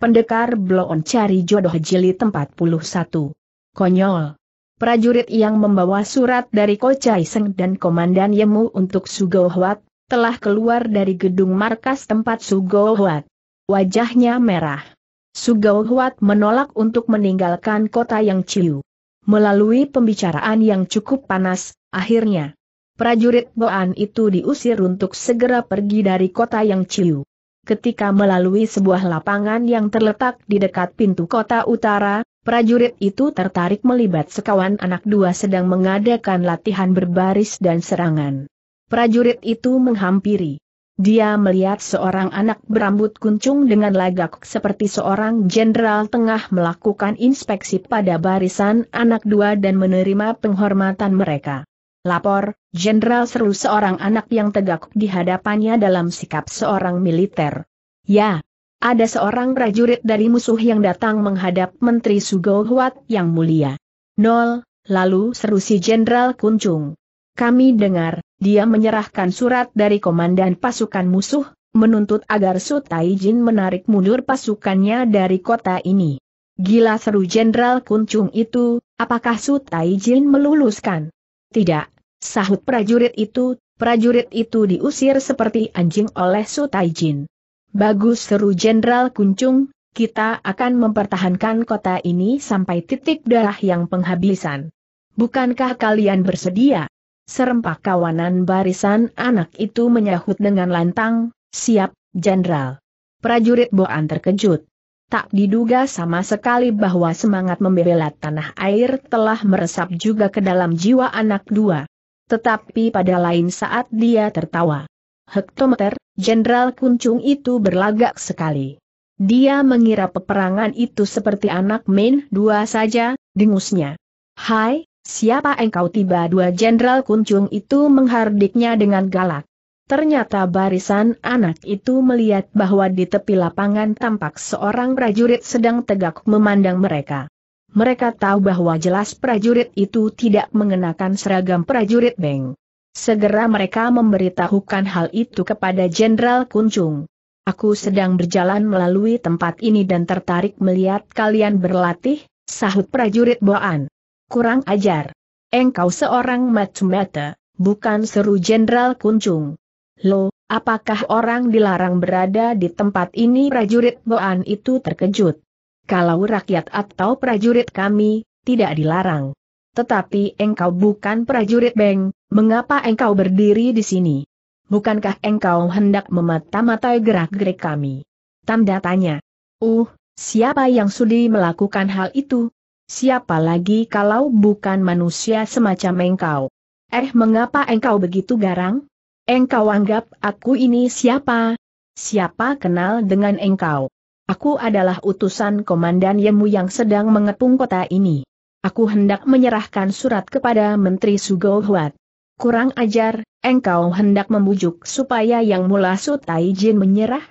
Pendekar Bloon cari jodoh jilid 41. Konyol. Prajurit yang membawa surat dari Ko Seng dan Komandan Yemu untuk Sugohwat, telah keluar dari gedung markas tempat Sugohwat. Wajahnya merah. Sugohwat menolak untuk meninggalkan kota yang ciu. Melalui pembicaraan yang cukup panas, akhirnya, prajurit Boan itu diusir untuk segera pergi dari kota yang ciu. Ketika melalui sebuah lapangan yang terletak di dekat pintu kota utara, prajurit itu tertarik melibat sekawan anak dua sedang mengadakan latihan berbaris dan serangan. Prajurit itu menghampiri. Dia melihat seorang anak berambut kuncung dengan lagak seperti seorang jenderal tengah melakukan inspeksi pada barisan anak dua dan menerima penghormatan mereka. Lapor, Jenderal seru seorang anak yang tegak di hadapannya dalam sikap seorang militer. Ya, ada seorang prajurit dari musuh yang datang menghadap Menteri Sugohwat yang mulia. Nol, lalu seru si Jenderal Kuncung. Kami dengar, dia menyerahkan surat dari komandan pasukan musuh, menuntut agar Sutai Jin menarik mundur pasukannya dari kota ini. Gila seru Jenderal Kuncung itu, apakah Sutai Jin meluluskan? Tidak, Sahut prajurit itu, prajurit itu diusir seperti anjing oleh Sutaijin. Bagus seru Jenderal Kuncung, kita akan mempertahankan kota ini sampai titik darah yang penghabisan. Bukankah kalian bersedia? Serempak kawanan barisan anak itu menyahut dengan lantang, siap, Jenderal. Prajurit Boan terkejut. Tak diduga sama sekali bahwa semangat membela tanah air telah meresap juga ke dalam jiwa anak dua. Tetapi pada lain saat dia tertawa. Hektometer, Jenderal Kuncung itu berlagak sekali. Dia mengira peperangan itu seperti anak main dua saja, dengusnya. Hai, siapa engkau tiba dua Jenderal Kuncung itu menghardiknya dengan galak. Ternyata barisan anak itu melihat bahwa di tepi lapangan tampak seorang prajurit sedang tegak memandang mereka mereka tahu bahwa jelas prajurit itu tidak mengenakan seragam prajurit Beng. Segera mereka memberitahukan hal itu kepada Jenderal Kunjung. Aku sedang berjalan melalui tempat ini dan tertarik melihat kalian berlatih, sahut prajurit Boan. Kurang ajar. Engkau seorang matematik, bukan seru Jenderal Kunjung. Lo, apakah orang dilarang berada di tempat ini prajurit Boan itu terkejut. Kalau rakyat atau prajurit kami, tidak dilarang. Tetapi engkau bukan prajurit Beng, mengapa engkau berdiri di sini? Bukankah engkau hendak memata-matai gerak-gerik kami? Tanda tanya. Uh, siapa yang sudi melakukan hal itu? Siapa lagi kalau bukan manusia semacam engkau? Eh mengapa engkau begitu garang? Engkau anggap aku ini siapa? Siapa kenal dengan engkau? Aku adalah utusan Komandan Yemu yang sedang mengepung kota ini. Aku hendak menyerahkan surat kepada Menteri Sugo Kurang ajar, engkau hendak membujuk supaya yang mula Sutai Jin menyerah?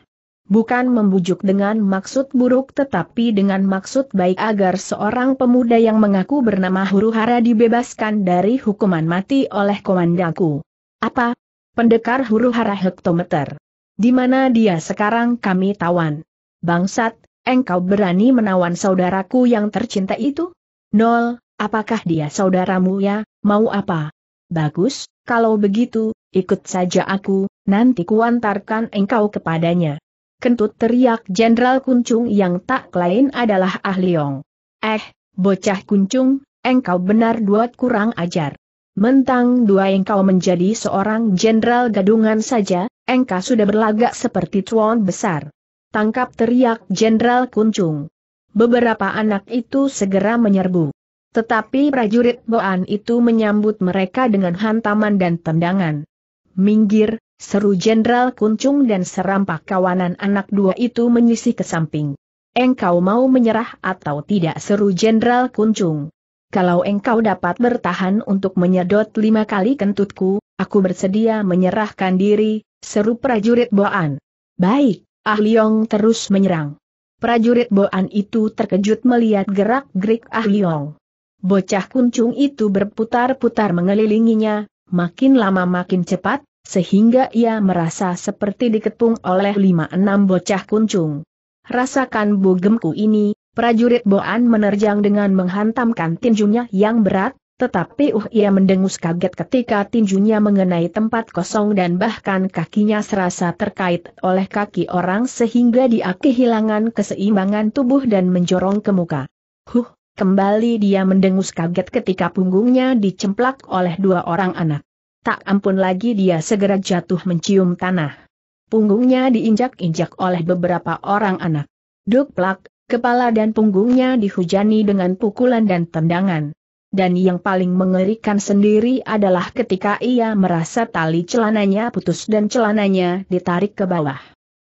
Bukan membujuk dengan maksud buruk tetapi dengan maksud baik agar seorang pemuda yang mengaku bernama Huruhara dibebaskan dari hukuman mati oleh komandaku. Apa? Pendekar Huruhara hektometer. Di mana dia sekarang kami tawan bangsat, engkau berani menawan saudaraku yang tercinta itu? Nol, apakah dia saudaramu ya, mau apa? Bagus, kalau begitu, ikut saja aku, nanti kuantarkan engkau kepadanya. Kentut teriak Jenderal Kuncung yang tak lain adalah Ahliong. Eh, bocah Kuncung, engkau benar dua kurang ajar. Mentang dua engkau menjadi seorang jenderal gadungan saja, engkau sudah berlagak seperti tuan besar. Tangkap teriak Jenderal Kuncung. Beberapa anak itu segera menyerbu. Tetapi prajurit Boan itu menyambut mereka dengan hantaman dan tendangan. Minggir, seru Jenderal Kuncung dan serampak kawanan anak dua itu menyisih ke samping. Engkau mau menyerah atau tidak seru Jenderal Kuncung. Kalau engkau dapat bertahan untuk menyedot lima kali kentutku, aku bersedia menyerahkan diri, seru prajurit Boan. Baik, Ah Liong terus menyerang. Prajurit Boan itu terkejut melihat gerak-gerik Ah Liong. Bocah kuncung itu berputar-putar mengelilinginya, makin lama makin cepat, sehingga ia merasa seperti diketung oleh lima enam bocah kuncung. Rasakan bugemku ini, prajurit Boan menerjang dengan menghantamkan tinjunya yang berat, tetapi uh ia mendengus kaget ketika tinjunya mengenai tempat kosong dan bahkan kakinya serasa terkait oleh kaki orang sehingga dia kehilangan keseimbangan tubuh dan menjorong ke muka. Huh, kembali dia mendengus kaget ketika punggungnya dicemplak oleh dua orang anak. Tak ampun lagi dia segera jatuh mencium tanah. Punggungnya diinjak-injak oleh beberapa orang anak. Duk plak, kepala dan punggungnya dihujani dengan pukulan dan tendangan dan yang paling mengerikan sendiri adalah ketika ia merasa tali celananya putus dan celananya ditarik ke bawah.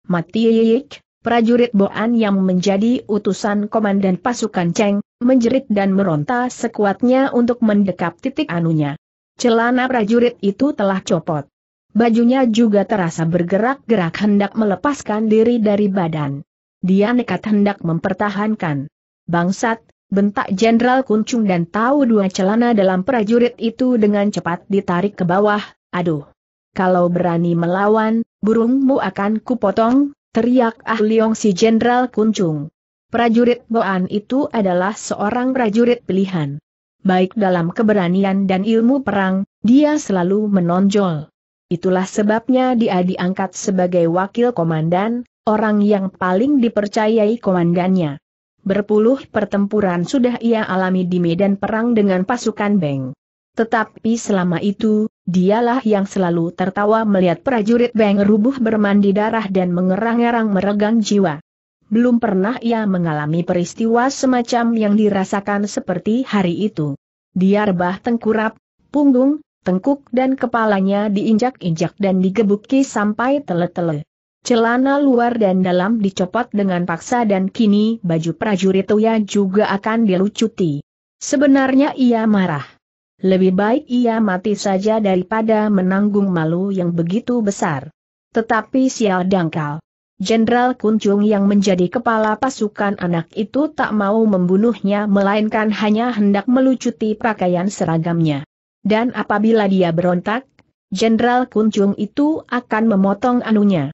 Mati Yik, prajurit Boan yang menjadi utusan komandan pasukan Cheng, menjerit dan meronta sekuatnya untuk mendekap titik anunya. Celana prajurit itu telah copot. Bajunya juga terasa bergerak-gerak hendak melepaskan diri dari badan. Dia nekat hendak mempertahankan. Bangsat, Bentak Jenderal Kuncung dan tahu dua celana dalam prajurit itu dengan cepat ditarik ke bawah, aduh. Kalau berani melawan, burungmu akan kupotong, teriak Ah Leong si Jenderal Kuncung. Prajurit Boan itu adalah seorang prajurit pilihan. Baik dalam keberanian dan ilmu perang, dia selalu menonjol. Itulah sebabnya dia diangkat sebagai wakil komandan, orang yang paling dipercayai komandannya berpuluh pertempuran sudah ia alami di medan perang dengan pasukan Beng. Tetapi selama itu, dialah yang selalu tertawa melihat prajurit Beng rubuh bermandi darah dan mengerang-erang meregang jiwa. Belum pernah ia mengalami peristiwa semacam yang dirasakan seperti hari itu. Dia rebah tengkurap, punggung, tengkuk dan kepalanya diinjak-injak dan digebuki sampai tele-tele celana luar dan dalam dicopot dengan paksa dan kini baju prajurit Uya juga akan dilucuti. Sebenarnya ia marah. Lebih baik ia mati saja daripada menanggung malu yang begitu besar. Tetapi sial dangkal. Jenderal Kunjung yang menjadi kepala pasukan anak itu tak mau membunuhnya melainkan hanya hendak melucuti pakaian seragamnya. Dan apabila dia berontak, Jenderal Kunjung itu akan memotong anunya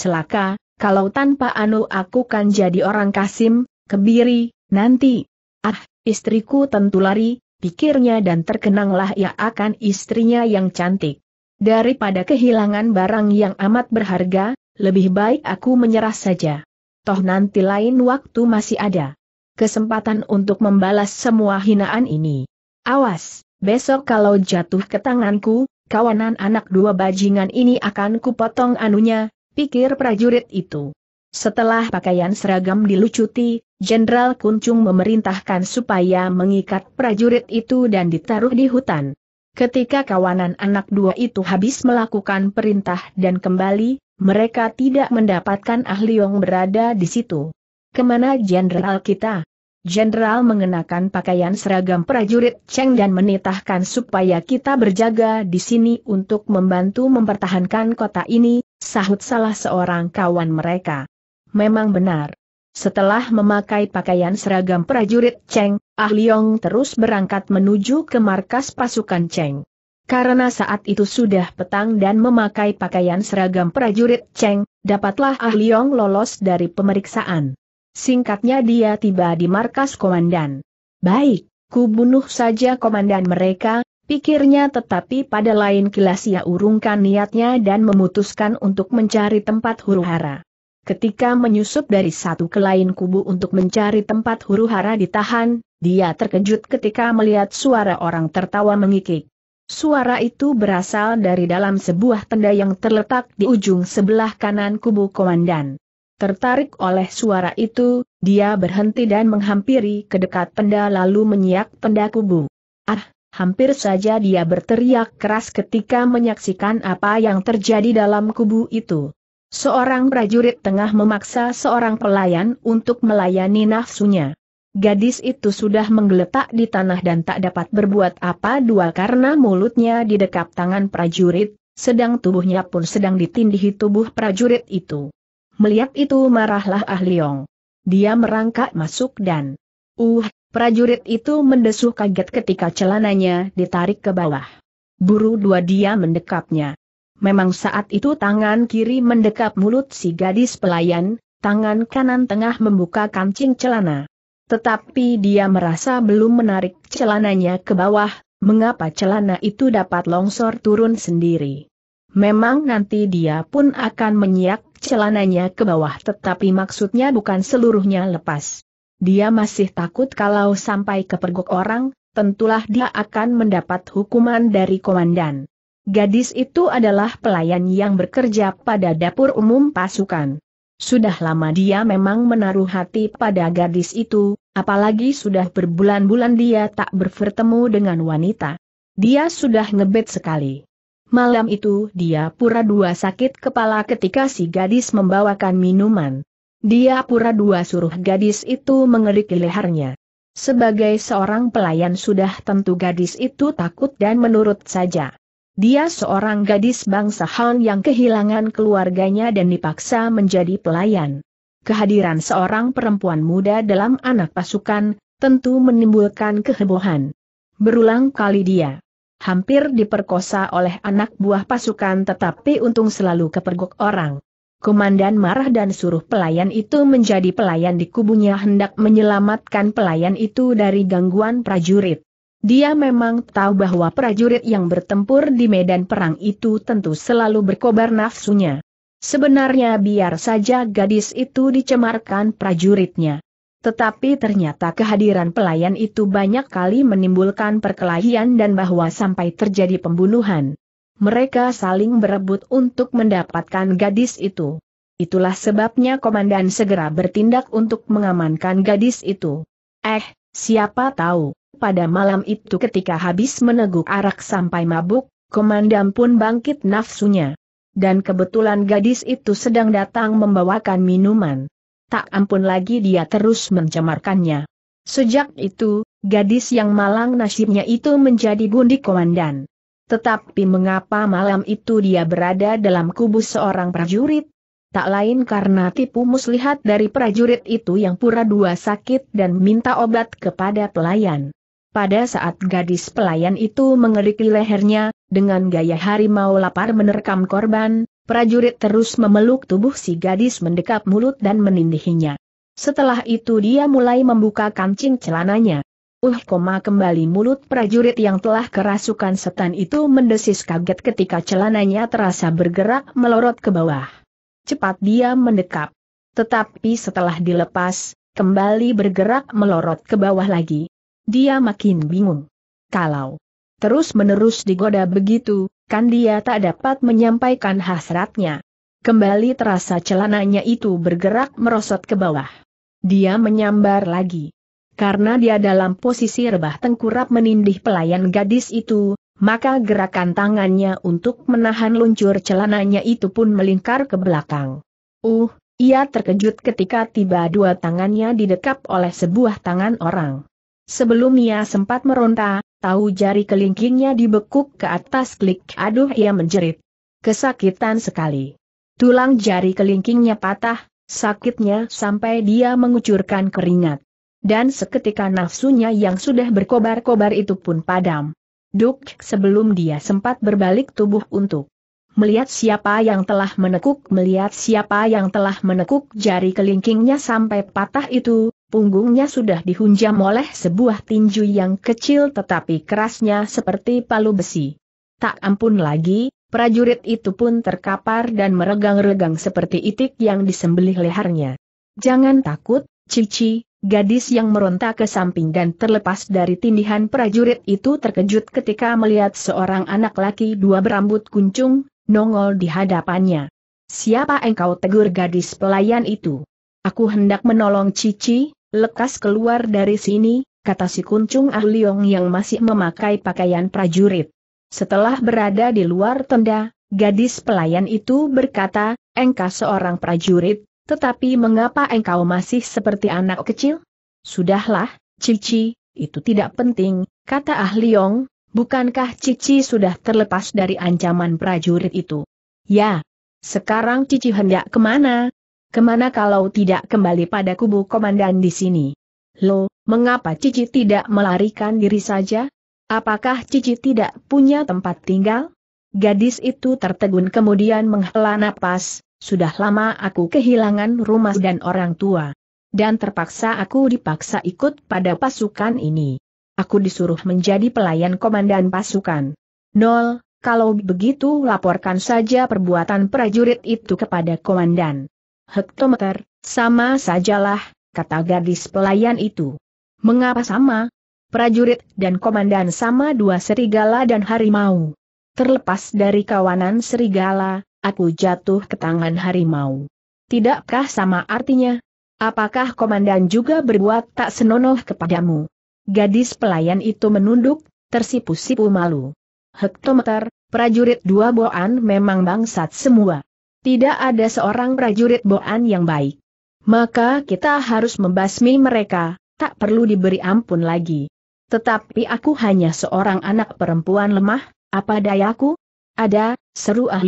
celaka, kalau tanpa Anu aku kan jadi orang Kasim, kebiri, nanti. Ah, istriku tentu lari, pikirnya dan terkenanglah ia akan istrinya yang cantik. Daripada kehilangan barang yang amat berharga, lebih baik aku menyerah saja. Toh nanti lain waktu masih ada. Kesempatan untuk membalas semua hinaan ini. Awas, besok kalau jatuh ke tanganku, kawanan anak dua bajingan ini akan kupotong anunya, pikir prajurit itu. Setelah pakaian seragam dilucuti, Jenderal Kuncung memerintahkan supaya mengikat prajurit itu dan ditaruh di hutan. Ketika kawanan anak dua itu habis melakukan perintah dan kembali, mereka tidak mendapatkan ahli yang berada di situ. Kemana jenderal kita? Jenderal mengenakan pakaian seragam prajurit Cheng dan menitahkan supaya kita berjaga di sini untuk membantu mempertahankan kota ini, Sahut salah seorang kawan mereka. Memang benar. Setelah memakai pakaian seragam prajurit Cheng, Ah Leong terus berangkat menuju ke markas pasukan Cheng. Karena saat itu sudah petang dan memakai pakaian seragam prajurit Cheng, dapatlah Ah Leong lolos dari pemeriksaan. Singkatnya dia tiba di markas komandan. Baik, ku bunuh saja komandan mereka, pikirnya tetapi pada lain kilas ia urungkan niatnya dan memutuskan untuk mencari tempat huru hara. Ketika menyusup dari satu ke lain kubu untuk mencari tempat huru hara ditahan, dia terkejut ketika melihat suara orang tertawa mengikik. Suara itu berasal dari dalam sebuah tenda yang terletak di ujung sebelah kanan kubu komandan. Tertarik oleh suara itu, dia berhenti dan menghampiri ke dekat tenda lalu menyiak tenda kubu. Ah, Hampir saja dia berteriak keras ketika menyaksikan apa yang terjadi dalam kubu itu. Seorang prajurit tengah memaksa seorang pelayan untuk melayani nafsunya. Gadis itu sudah menggeletak di tanah dan tak dapat berbuat apa dua karena mulutnya didekap tangan prajurit, sedang tubuhnya pun sedang ditindih tubuh prajurit itu. Melihat itu marahlah Ah Leong. Dia merangkak masuk dan, uh, Prajurit itu mendesuh kaget ketika celananya ditarik ke bawah. Buru dua dia mendekapnya. Memang saat itu tangan kiri mendekap mulut si gadis pelayan, tangan kanan tengah membuka kancing celana. Tetapi dia merasa belum menarik celananya ke bawah, mengapa celana itu dapat longsor turun sendiri. Memang nanti dia pun akan menyiak celananya ke bawah tetapi maksudnya bukan seluruhnya lepas dia masih takut kalau sampai kepergok orang, tentulah dia akan mendapat hukuman dari komandan. Gadis itu adalah pelayan yang bekerja pada dapur umum pasukan. Sudah lama dia memang menaruh hati pada gadis itu, apalagi sudah berbulan-bulan dia tak bertemu dengan wanita. Dia sudah ngebet sekali. Malam itu dia pura dua sakit kepala ketika si gadis membawakan minuman. Dia pura-dua suruh gadis itu mengeriki lehernya. Sebagai seorang pelayan sudah tentu gadis itu takut dan menurut saja. Dia seorang gadis bangsa Han yang kehilangan keluarganya dan dipaksa menjadi pelayan. Kehadiran seorang perempuan muda dalam anak pasukan, tentu menimbulkan kehebohan. Berulang kali dia hampir diperkosa oleh anak buah pasukan tetapi untung selalu kepergok orang. Komandan marah dan suruh pelayan itu menjadi pelayan di kubunya hendak menyelamatkan pelayan itu dari gangguan prajurit. Dia memang tahu bahwa prajurit yang bertempur di medan perang itu tentu selalu berkobar nafsunya. Sebenarnya biar saja gadis itu dicemarkan prajuritnya. Tetapi ternyata kehadiran pelayan itu banyak kali menimbulkan perkelahian dan bahwa sampai terjadi pembunuhan mereka saling berebut untuk mendapatkan gadis itu. Itulah sebabnya komandan segera bertindak untuk mengamankan gadis itu. Eh, siapa tahu, pada malam itu ketika habis meneguk arak sampai mabuk, komandan pun bangkit nafsunya. Dan kebetulan gadis itu sedang datang membawakan minuman. Tak ampun lagi dia terus mencemarkannya. Sejak itu, gadis yang malang nasibnya itu menjadi bundi komandan. Tetapi mengapa malam itu dia berada dalam kubus seorang prajurit? Tak lain karena tipu muslihat dari prajurit itu yang pura dua sakit dan minta obat kepada pelayan. Pada saat gadis pelayan itu mengeriki lehernya, dengan gaya harimau lapar menerkam korban, prajurit terus memeluk tubuh si gadis mendekap mulut dan menindihinya. Setelah itu dia mulai membuka kancing celananya. Uh, koma kembali mulut prajurit yang telah kerasukan setan itu mendesis kaget ketika celananya terasa bergerak melorot ke bawah. Cepat dia mendekap. Tetapi setelah dilepas, kembali bergerak melorot ke bawah lagi. Dia makin bingung. Kalau terus-menerus digoda begitu, kan dia tak dapat menyampaikan hasratnya. Kembali terasa celananya itu bergerak merosot ke bawah. Dia menyambar lagi. Karena dia dalam posisi rebah tengkurap menindih pelayan gadis itu, maka gerakan tangannya untuk menahan luncur celananya itu pun melingkar ke belakang. Uh, ia terkejut ketika tiba dua tangannya didekap oleh sebuah tangan orang. Sebelum ia sempat meronta, tahu jari kelingkingnya dibekuk ke atas klik. Aduh ia menjerit. Kesakitan sekali. Tulang jari kelingkingnya patah, sakitnya sampai dia mengucurkan keringat. Dan seketika nafsunya yang sudah berkobar-kobar itu pun padam. Duk sebelum dia sempat berbalik tubuh untuk melihat siapa yang telah menekuk, melihat siapa yang telah menekuk jari kelingkingnya sampai patah itu, punggungnya sudah dihunjam oleh sebuah tinju yang kecil tetapi kerasnya seperti palu besi. Tak ampun lagi, prajurit itu pun terkapar dan meregang-regang seperti itik yang disembelih lehernya. Jangan takut, Cici, Gadis yang meronta ke samping dan terlepas dari tindihan prajurit itu terkejut ketika melihat seorang anak laki dua berambut kuncung, nongol di hadapannya. Siapa engkau tegur gadis pelayan itu? Aku hendak menolong Cici, lekas keluar dari sini, kata si kuncung Ah yang masih memakai pakaian prajurit. Setelah berada di luar tenda, gadis pelayan itu berkata, engkau seorang prajurit, tetapi mengapa engkau masih seperti anak kecil? Sudahlah, Cici, itu tidak penting, kata Ah Liong, bukankah Cici sudah terlepas dari ancaman prajurit itu? Ya. Sekarang Cici hendak kemana? Kemana kalau tidak kembali pada kubu komandan di sini? Lo, mengapa Cici tidak melarikan diri saja? Apakah Cici tidak punya tempat tinggal? Gadis itu tertegun kemudian menghela napas, sudah lama aku kehilangan rumah dan orang tua. Dan terpaksa aku dipaksa ikut pada pasukan ini. Aku disuruh menjadi pelayan komandan pasukan. Nol, kalau begitu laporkan saja perbuatan prajurit itu kepada komandan. Hektometer, sama sajalah, kata gadis pelayan itu. Mengapa sama? Prajurit dan komandan sama dua serigala dan harimau. Terlepas dari kawanan serigala, aku jatuh ke tangan harimau. Tidakkah sama artinya? Apakah komandan juga berbuat tak senonoh kepadamu? Gadis pelayan itu menunduk, tersipu-sipu malu. Hektometer, prajurit dua boan memang bangsat semua. Tidak ada seorang prajurit boan yang baik. Maka kita harus membasmi mereka, tak perlu diberi ampun lagi. Tetapi aku hanya seorang anak perempuan lemah, apa dayaku? Ada, seru Ah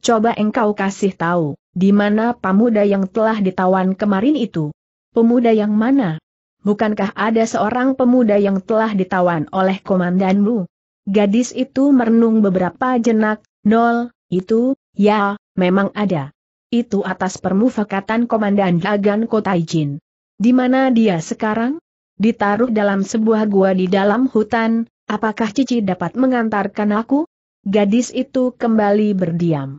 Coba engkau kasih tahu, di mana pemuda yang telah ditawan kemarin itu? Pemuda yang mana? Bukankah ada seorang pemuda yang telah ditawan oleh komandanmu? Gadis itu merenung beberapa jenak, nol, itu, ya, memang ada. Itu atas permufakatan komandan Dagan Kota Ijin. Di mana dia sekarang? Ditaruh dalam sebuah gua di dalam hutan, apakah Cici dapat mengantarkan aku? Gadis itu kembali berdiam.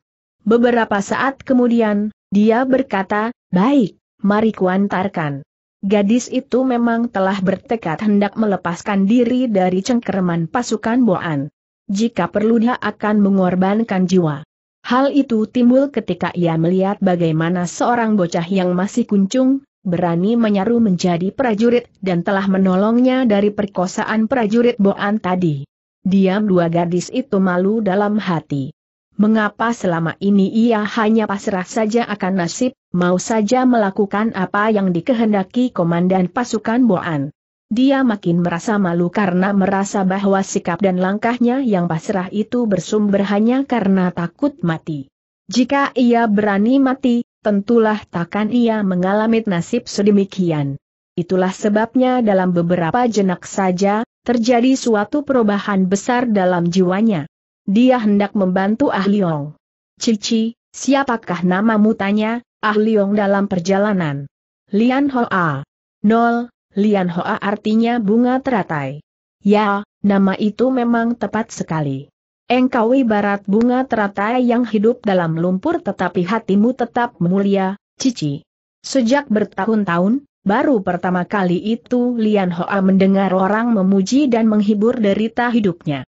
Beberapa saat kemudian, dia berkata, baik, mari kuantarkan. Gadis itu memang telah bertekad hendak melepaskan diri dari cengkeraman pasukan Boan. Jika perlu dia akan mengorbankan jiwa. Hal itu timbul ketika ia melihat bagaimana seorang bocah yang masih kuncung, berani menyaru menjadi prajurit dan telah menolongnya dari perkosaan prajurit Boan tadi. Diam dua gadis itu malu dalam hati. Mengapa selama ini ia hanya pasrah saja akan nasib, mau saja melakukan apa yang dikehendaki komandan pasukan Boan? Dia makin merasa malu karena merasa bahwa sikap dan langkahnya yang pasrah itu bersumber hanya karena takut mati. Jika ia berani mati, tentulah takkan ia mengalami nasib sedemikian. Itulah sebabnya dalam beberapa jenak saja, terjadi suatu perubahan besar dalam jiwanya dia hendak membantu Ah Liong. Cici, siapakah nama mutanya, Ah Liong dalam perjalanan? Lian Hoa. Nol, Lian Hoa artinya bunga teratai. Ya, nama itu memang tepat sekali. Engkau ibarat bunga teratai yang hidup dalam lumpur tetapi hatimu tetap mulia, Cici. Sejak bertahun-tahun, baru pertama kali itu Lian Hoa mendengar orang memuji dan menghibur derita hidupnya.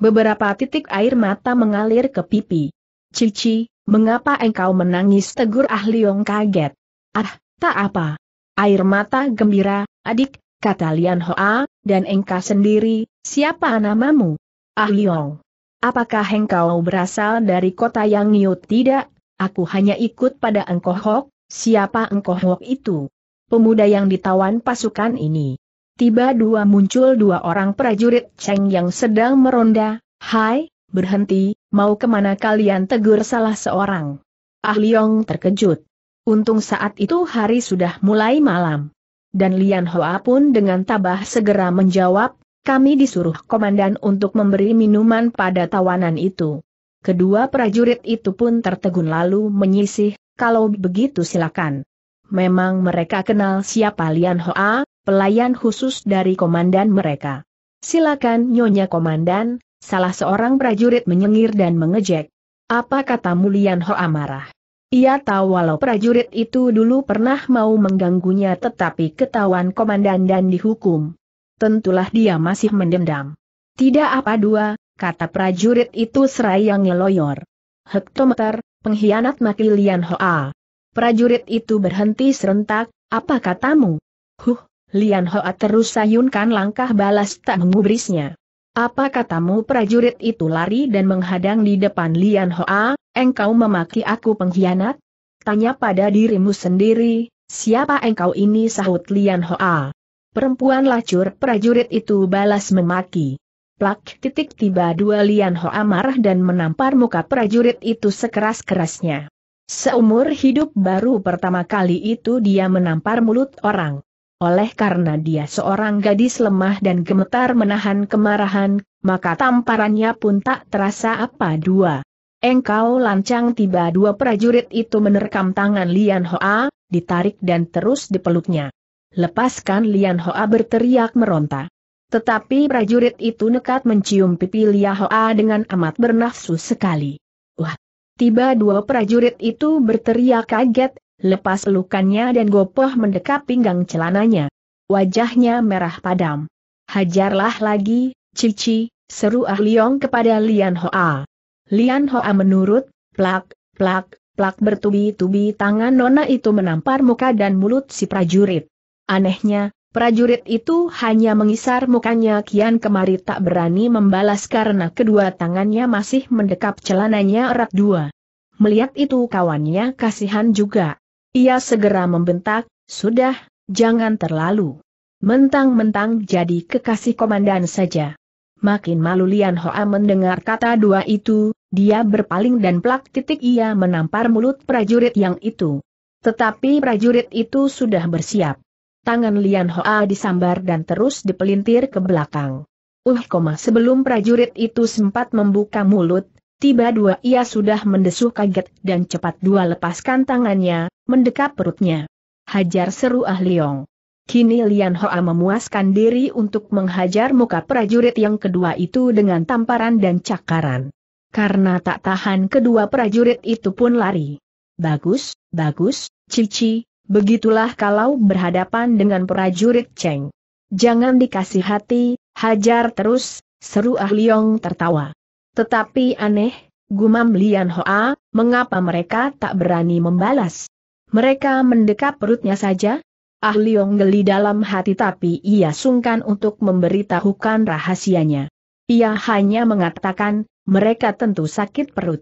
Beberapa titik air mata mengalir ke pipi. Cici, mengapa engkau menangis tegur Ah Liong kaget? Ah, tak apa. Air mata gembira, adik, kata Lian Hoa, dan engkau sendiri, siapa namamu? Ah Liong. Apakah engkau berasal dari kota yang Yut? Tidak, aku hanya ikut pada engkau Hok, siapa engkau Hok itu? Pemuda yang ditawan pasukan ini tiba dua muncul dua orang prajurit Cheng yang sedang meronda, Hai, berhenti, mau kemana kalian tegur salah seorang. Ah Liong terkejut. Untung saat itu hari sudah mulai malam. Dan Lian Hoa pun dengan tabah segera menjawab, kami disuruh komandan untuk memberi minuman pada tawanan itu. Kedua prajurit itu pun tertegun lalu menyisih, kalau begitu silakan. Memang mereka kenal siapa Lian Hoa, pelayan khusus dari komandan mereka. Silakan Nyonya Komandan, salah seorang prajurit menyengir dan mengejek. Apa kata Mulian Ho amarah? Ia tahu walau prajurit itu dulu pernah mau mengganggunya tetapi ketahuan komandan dan dihukum. Tentulah dia masih mendendam. Tidak apa dua, kata prajurit itu seraya ngeloyor. Hektometer, pengkhianat Makilian Lian Hoa. Prajurit itu berhenti serentak, apa katamu? Huh, Lian Hoa terus sayunkan langkah balas tak mengubrisnya. Apa katamu prajurit itu lari dan menghadang di depan Lian Hoa, engkau memaki aku pengkhianat? Tanya pada dirimu sendiri, siapa engkau ini sahut Lian Hoa. Perempuan lacur prajurit itu balas memaki. Plak titik tiba dua Lian Hoa marah dan menampar muka prajurit itu sekeras-kerasnya. Seumur hidup baru pertama kali itu dia menampar mulut orang. Oleh karena dia seorang gadis lemah dan gemetar menahan kemarahan, maka tamparannya pun tak terasa apa dua. Engkau lancang tiba dua prajurit itu menerkam tangan Lian Hoa, ditarik dan terus dipeluknya. Lepaskan Lian Hoa berteriak meronta. Tetapi prajurit itu nekat mencium pipi Lian Hoa dengan amat bernafsu sekali. Wah! Tiba dua prajurit itu berteriak kaget lepas lukannya dan gopoh mendekap pinggang celananya. Wajahnya merah padam. Hajarlah lagi, Cici, seru Ah Liong kepada Lian Hoa. Lian Hoa menurut, plak, plak, plak bertubi-tubi tangan nona itu menampar muka dan mulut si prajurit. Anehnya, prajurit itu hanya mengisar mukanya kian kemari tak berani membalas karena kedua tangannya masih mendekap celananya erat dua. Melihat itu kawannya kasihan juga. Ia segera membentak, sudah, jangan terlalu. Mentang-mentang jadi kekasih komandan saja. Makin malu Lian Hoa mendengar kata dua itu, dia berpaling dan plak titik ia menampar mulut prajurit yang itu. Tetapi prajurit itu sudah bersiap. Tangan Lian Hoa disambar dan terus dipelintir ke belakang. Uh, sebelum prajurit itu sempat membuka mulut, Tiba dua ia sudah mendesuh kaget dan cepat dua lepaskan tangannya, mendekap perutnya. Hajar seru Ah Liong. Kini Lian Hoa memuaskan diri untuk menghajar muka prajurit yang kedua itu dengan tamparan dan cakaran. Karena tak tahan kedua prajurit itu pun lari. Bagus, bagus, Cici, begitulah kalau berhadapan dengan prajurit Cheng. Jangan dikasih hati, hajar terus, seru Ah Liong tertawa. Tetapi aneh, gumam Lian Hoa, mengapa mereka tak berani membalas? Mereka mendekap perutnya saja? Ah Liong geli dalam hati tapi ia sungkan untuk memberitahukan rahasianya. Ia hanya mengatakan, mereka tentu sakit perut.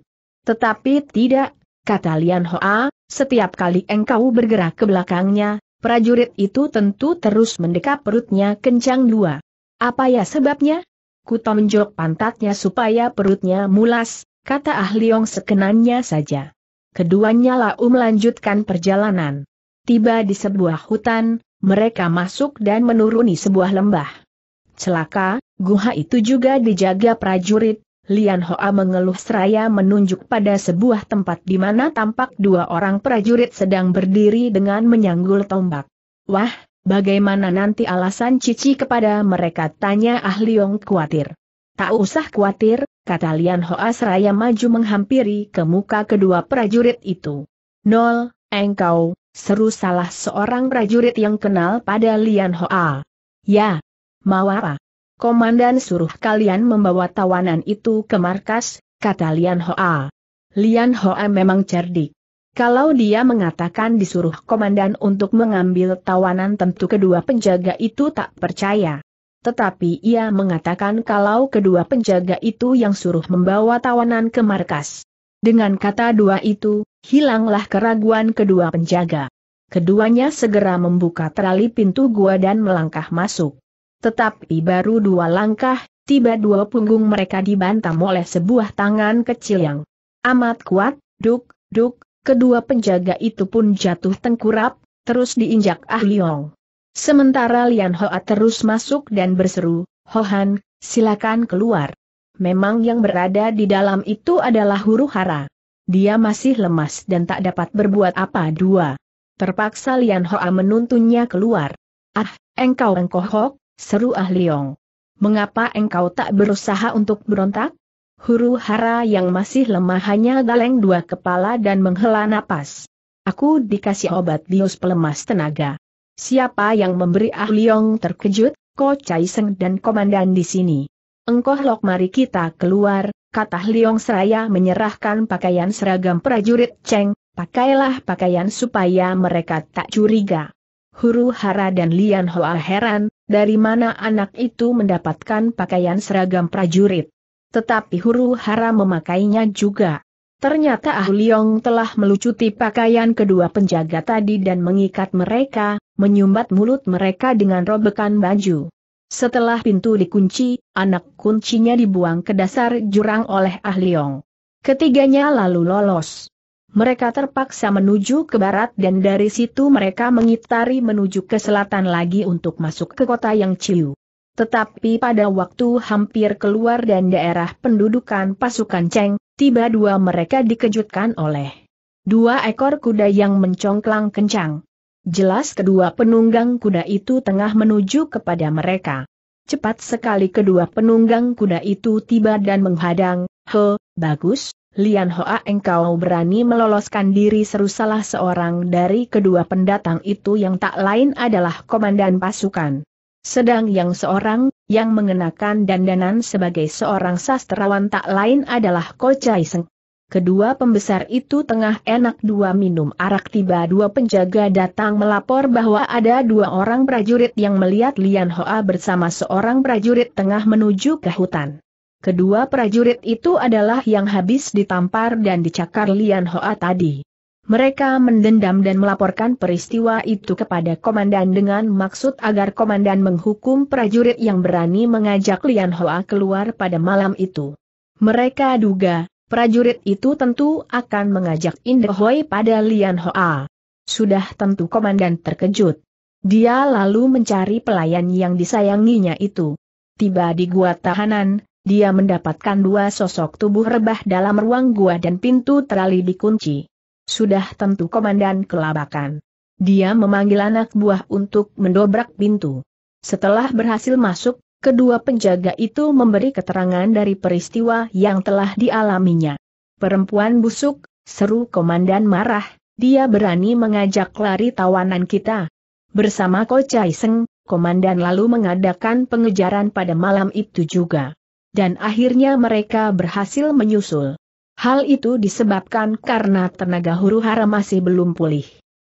Tetapi tidak, kata Lian Hoa, setiap kali engkau bergerak ke belakangnya, prajurit itu tentu terus mendekap perutnya kencang dua. Apa ya sebabnya? Ku pantatnya supaya perutnya mulas, kata Ah sekenannya saja. Keduanya lau melanjutkan perjalanan. Tiba di sebuah hutan, mereka masuk dan menuruni sebuah lembah. Celaka, guha itu juga dijaga prajurit, Lian Hoa mengeluh seraya menunjuk pada sebuah tempat di mana tampak dua orang prajurit sedang berdiri dengan menyanggul tombak. Wah, Bagaimana nanti alasan Cici kepada mereka? Tanya Ah Leong khawatir. Tak usah khawatir, kata Lian Hoa seraya maju menghampiri ke muka kedua prajurit itu. Nol, engkau, seru salah seorang prajurit yang kenal pada Lian Hoa. Ya, mau apa? Komandan suruh kalian membawa tawanan itu ke markas, kata Lian Hoa. Lian Hoa memang cerdik. Kalau dia mengatakan disuruh komandan untuk mengambil tawanan tentu kedua penjaga itu tak percaya. Tetapi ia mengatakan kalau kedua penjaga itu yang suruh membawa tawanan ke markas. Dengan kata dua itu, hilanglah keraguan kedua penjaga. Keduanya segera membuka terali pintu gua dan melangkah masuk. Tetapi baru dua langkah, tiba dua punggung mereka dibantam oleh sebuah tangan kecil yang amat kuat, duk, duk, Kedua penjaga itu pun jatuh tengkurap, terus diinjak Ah Liong. Sementara Lian Hoa terus masuk dan berseru, Hohan, silakan keluar. Memang yang berada di dalam itu adalah huru hara. Dia masih lemas dan tak dapat berbuat apa dua. Terpaksa Lian Hoa menuntunnya keluar. Ah, engkau engkau engkohok, seru Ah Liong. Mengapa engkau tak berusaha untuk berontak? huru hara yang masih lemah hanya galeng dua kepala dan menghela napas. Aku dikasih obat bius pelemas tenaga. Siapa yang memberi Ah Liong terkejut, Ko Chai Seng dan komandan di sini. Engkoh lok mari kita keluar, kata Liong Seraya menyerahkan pakaian seragam prajurit Cheng, pakailah pakaian supaya mereka tak curiga. Huru Hara dan Lian Hoa heran, dari mana anak itu mendapatkan pakaian seragam prajurit. Tetapi huru hara memakainya juga. Ternyata Ah Liong telah melucuti pakaian kedua penjaga tadi dan mengikat mereka, menyumbat mulut mereka dengan robekan baju. Setelah pintu dikunci, anak kuncinya dibuang ke dasar jurang oleh Ah Liong. Ketiganya lalu lolos. Mereka terpaksa menuju ke barat dan dari situ mereka mengitari menuju ke selatan lagi untuk masuk ke kota yang Ciu. Tetapi pada waktu hampir keluar dan daerah pendudukan pasukan Cheng, tiba dua mereka dikejutkan oleh dua ekor kuda yang mencongklang kencang. Jelas kedua penunggang kuda itu tengah menuju kepada mereka. Cepat sekali kedua penunggang kuda itu tiba dan menghadang, He, bagus, Lian Hoa engkau berani meloloskan diri seru salah seorang dari kedua pendatang itu yang tak lain adalah komandan pasukan. Sedang yang seorang, yang mengenakan dandanan sebagai seorang sastrawan tak lain adalah Ko Seng. Kedua pembesar itu tengah enak dua minum arak tiba dua penjaga datang melapor bahwa ada dua orang prajurit yang melihat Lian Hoa bersama seorang prajurit tengah menuju ke hutan. Kedua prajurit itu adalah yang habis ditampar dan dicakar Lian Hoa tadi. Mereka mendendam dan melaporkan peristiwa itu kepada komandan dengan maksud agar komandan menghukum prajurit yang berani mengajak Lian Hoa keluar pada malam itu. Mereka duga, prajurit itu tentu akan mengajak Indehoi pada Lian Hoa. Sudah tentu komandan terkejut. Dia lalu mencari pelayan yang disayanginya itu. Tiba di gua tahanan, dia mendapatkan dua sosok tubuh rebah dalam ruang gua dan pintu terali dikunci. Sudah tentu komandan kelabakan. Dia memanggil anak buah untuk mendobrak pintu. Setelah berhasil masuk, kedua penjaga itu memberi keterangan dari peristiwa yang telah dialaminya. Perempuan busuk, seru komandan marah, dia berani mengajak lari tawanan kita. Bersama Ko Chai Seng, komandan lalu mengadakan pengejaran pada malam itu juga. Dan akhirnya mereka berhasil menyusul. Hal itu disebabkan karena tenaga huru hara masih belum pulih.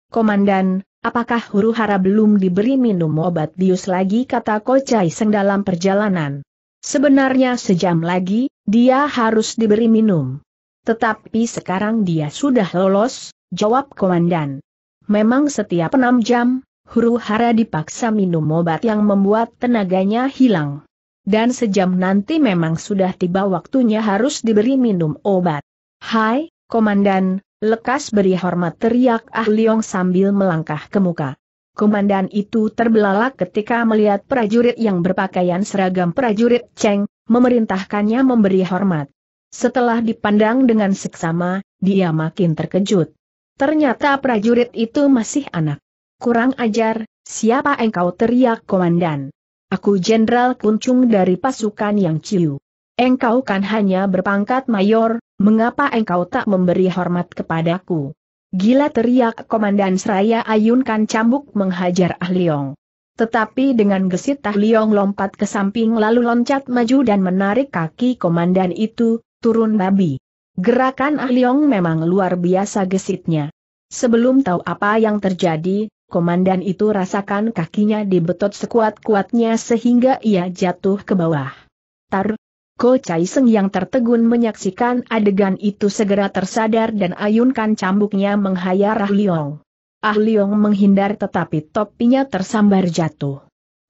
Komandan, apakah huru hara belum diberi minum obat bius lagi kata Kocai Seng dalam perjalanan? Sebenarnya sejam lagi, dia harus diberi minum. Tetapi sekarang dia sudah lolos, jawab komandan. Memang setiap enam jam, huru hara dipaksa minum obat yang membuat tenaganya hilang dan sejam nanti memang sudah tiba waktunya harus diberi minum obat. Hai, Komandan, lekas beri hormat teriak Ah Leong sambil melangkah ke muka. Komandan itu terbelalak ketika melihat prajurit yang berpakaian seragam prajurit Cheng, memerintahkannya memberi hormat. Setelah dipandang dengan seksama, dia makin terkejut. Ternyata prajurit itu masih anak. Kurang ajar, siapa engkau teriak komandan. Aku Jenderal Kuncung dari pasukan yang Ciu. Engkau kan hanya berpangkat mayor, mengapa engkau tak memberi hormat kepadaku? Gila teriak Komandan Seraya ayunkan cambuk menghajar Ah Liong. Tetapi dengan gesit Ah Liong lompat ke samping lalu loncat maju dan menarik kaki komandan itu, turun babi. Gerakan Ah Liong memang luar biasa gesitnya. Sebelum tahu apa yang terjadi, komandan itu rasakan kakinya dibetot sekuat-kuatnya sehingga ia jatuh ke bawah. Tar! Ko Chai Seng yang tertegun menyaksikan adegan itu segera tersadar dan ayunkan cambuknya menghayar Ah Liong. Ah Liong menghindar tetapi topinya tersambar jatuh.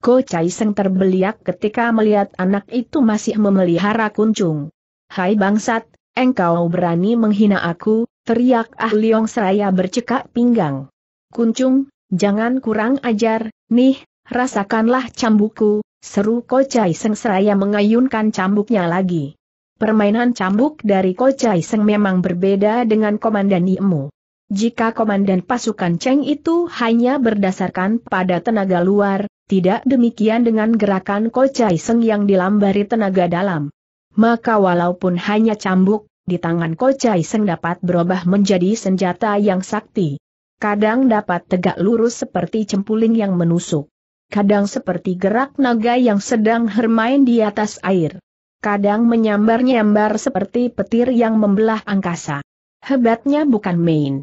Ko Chai Seng terbeliak ketika melihat anak itu masih memelihara kuncung. Hai bangsat, engkau berani menghina aku, teriak Ah Liong seraya bercekak pinggang. Kuncung, Jangan kurang ajar, nih, rasakanlah cambukku, seru Kocai Seng seraya mengayunkan cambuknya lagi. Permainan cambuk dari Kocai Seng memang berbeda dengan Komandan Imu. Jika komandan pasukan Cheng itu hanya berdasarkan pada tenaga luar, tidak demikian dengan gerakan Kocai Seng yang dilambari tenaga dalam. Maka walaupun hanya cambuk, di tangan Kocai Seng dapat berubah menjadi senjata yang sakti. Kadang dapat tegak lurus seperti cempuling yang menusuk. Kadang seperti gerak naga yang sedang hermain di atas air. Kadang menyambar-nyambar seperti petir yang membelah angkasa. Hebatnya bukan main.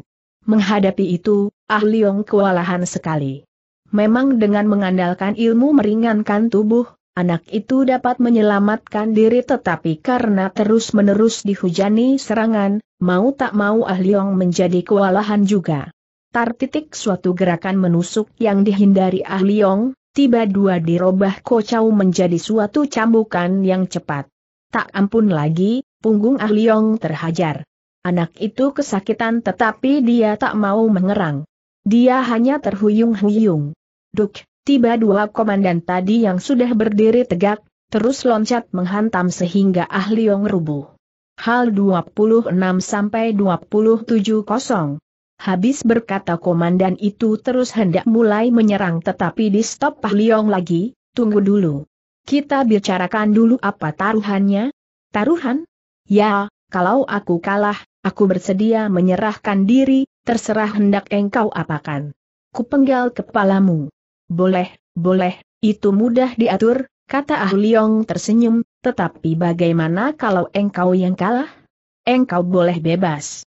Menghadapi itu, Ah Leong kewalahan sekali. Memang dengan mengandalkan ilmu meringankan tubuh, anak itu dapat menyelamatkan diri tetapi karena terus-menerus dihujani serangan, mau tak mau Ah Leong menjadi kewalahan juga. Tar titik suatu gerakan menusuk yang dihindari Ah Liong, tiba dua dirobah kocau menjadi suatu cambukan yang cepat. Tak ampun lagi, punggung Ah Liong terhajar. Anak itu kesakitan tetapi dia tak mau mengerang. Dia hanya terhuyung-huyung. Duk, tiba dua komandan tadi yang sudah berdiri tegak, terus loncat menghantam sehingga Ah Liong rubuh. Hal 26 sampai 27 kosong. Habis berkata komandan itu terus hendak mulai menyerang tetapi di stop Pak Liong lagi, tunggu dulu. Kita bicarakan dulu apa taruhannya? Taruhan? Ya, kalau aku kalah, aku bersedia menyerahkan diri, terserah hendak engkau apakan. Kupenggal kepalamu. Boleh, boleh, itu mudah diatur, kata Ah Liong tersenyum, tetapi bagaimana kalau engkau yang kalah? Engkau boleh bebas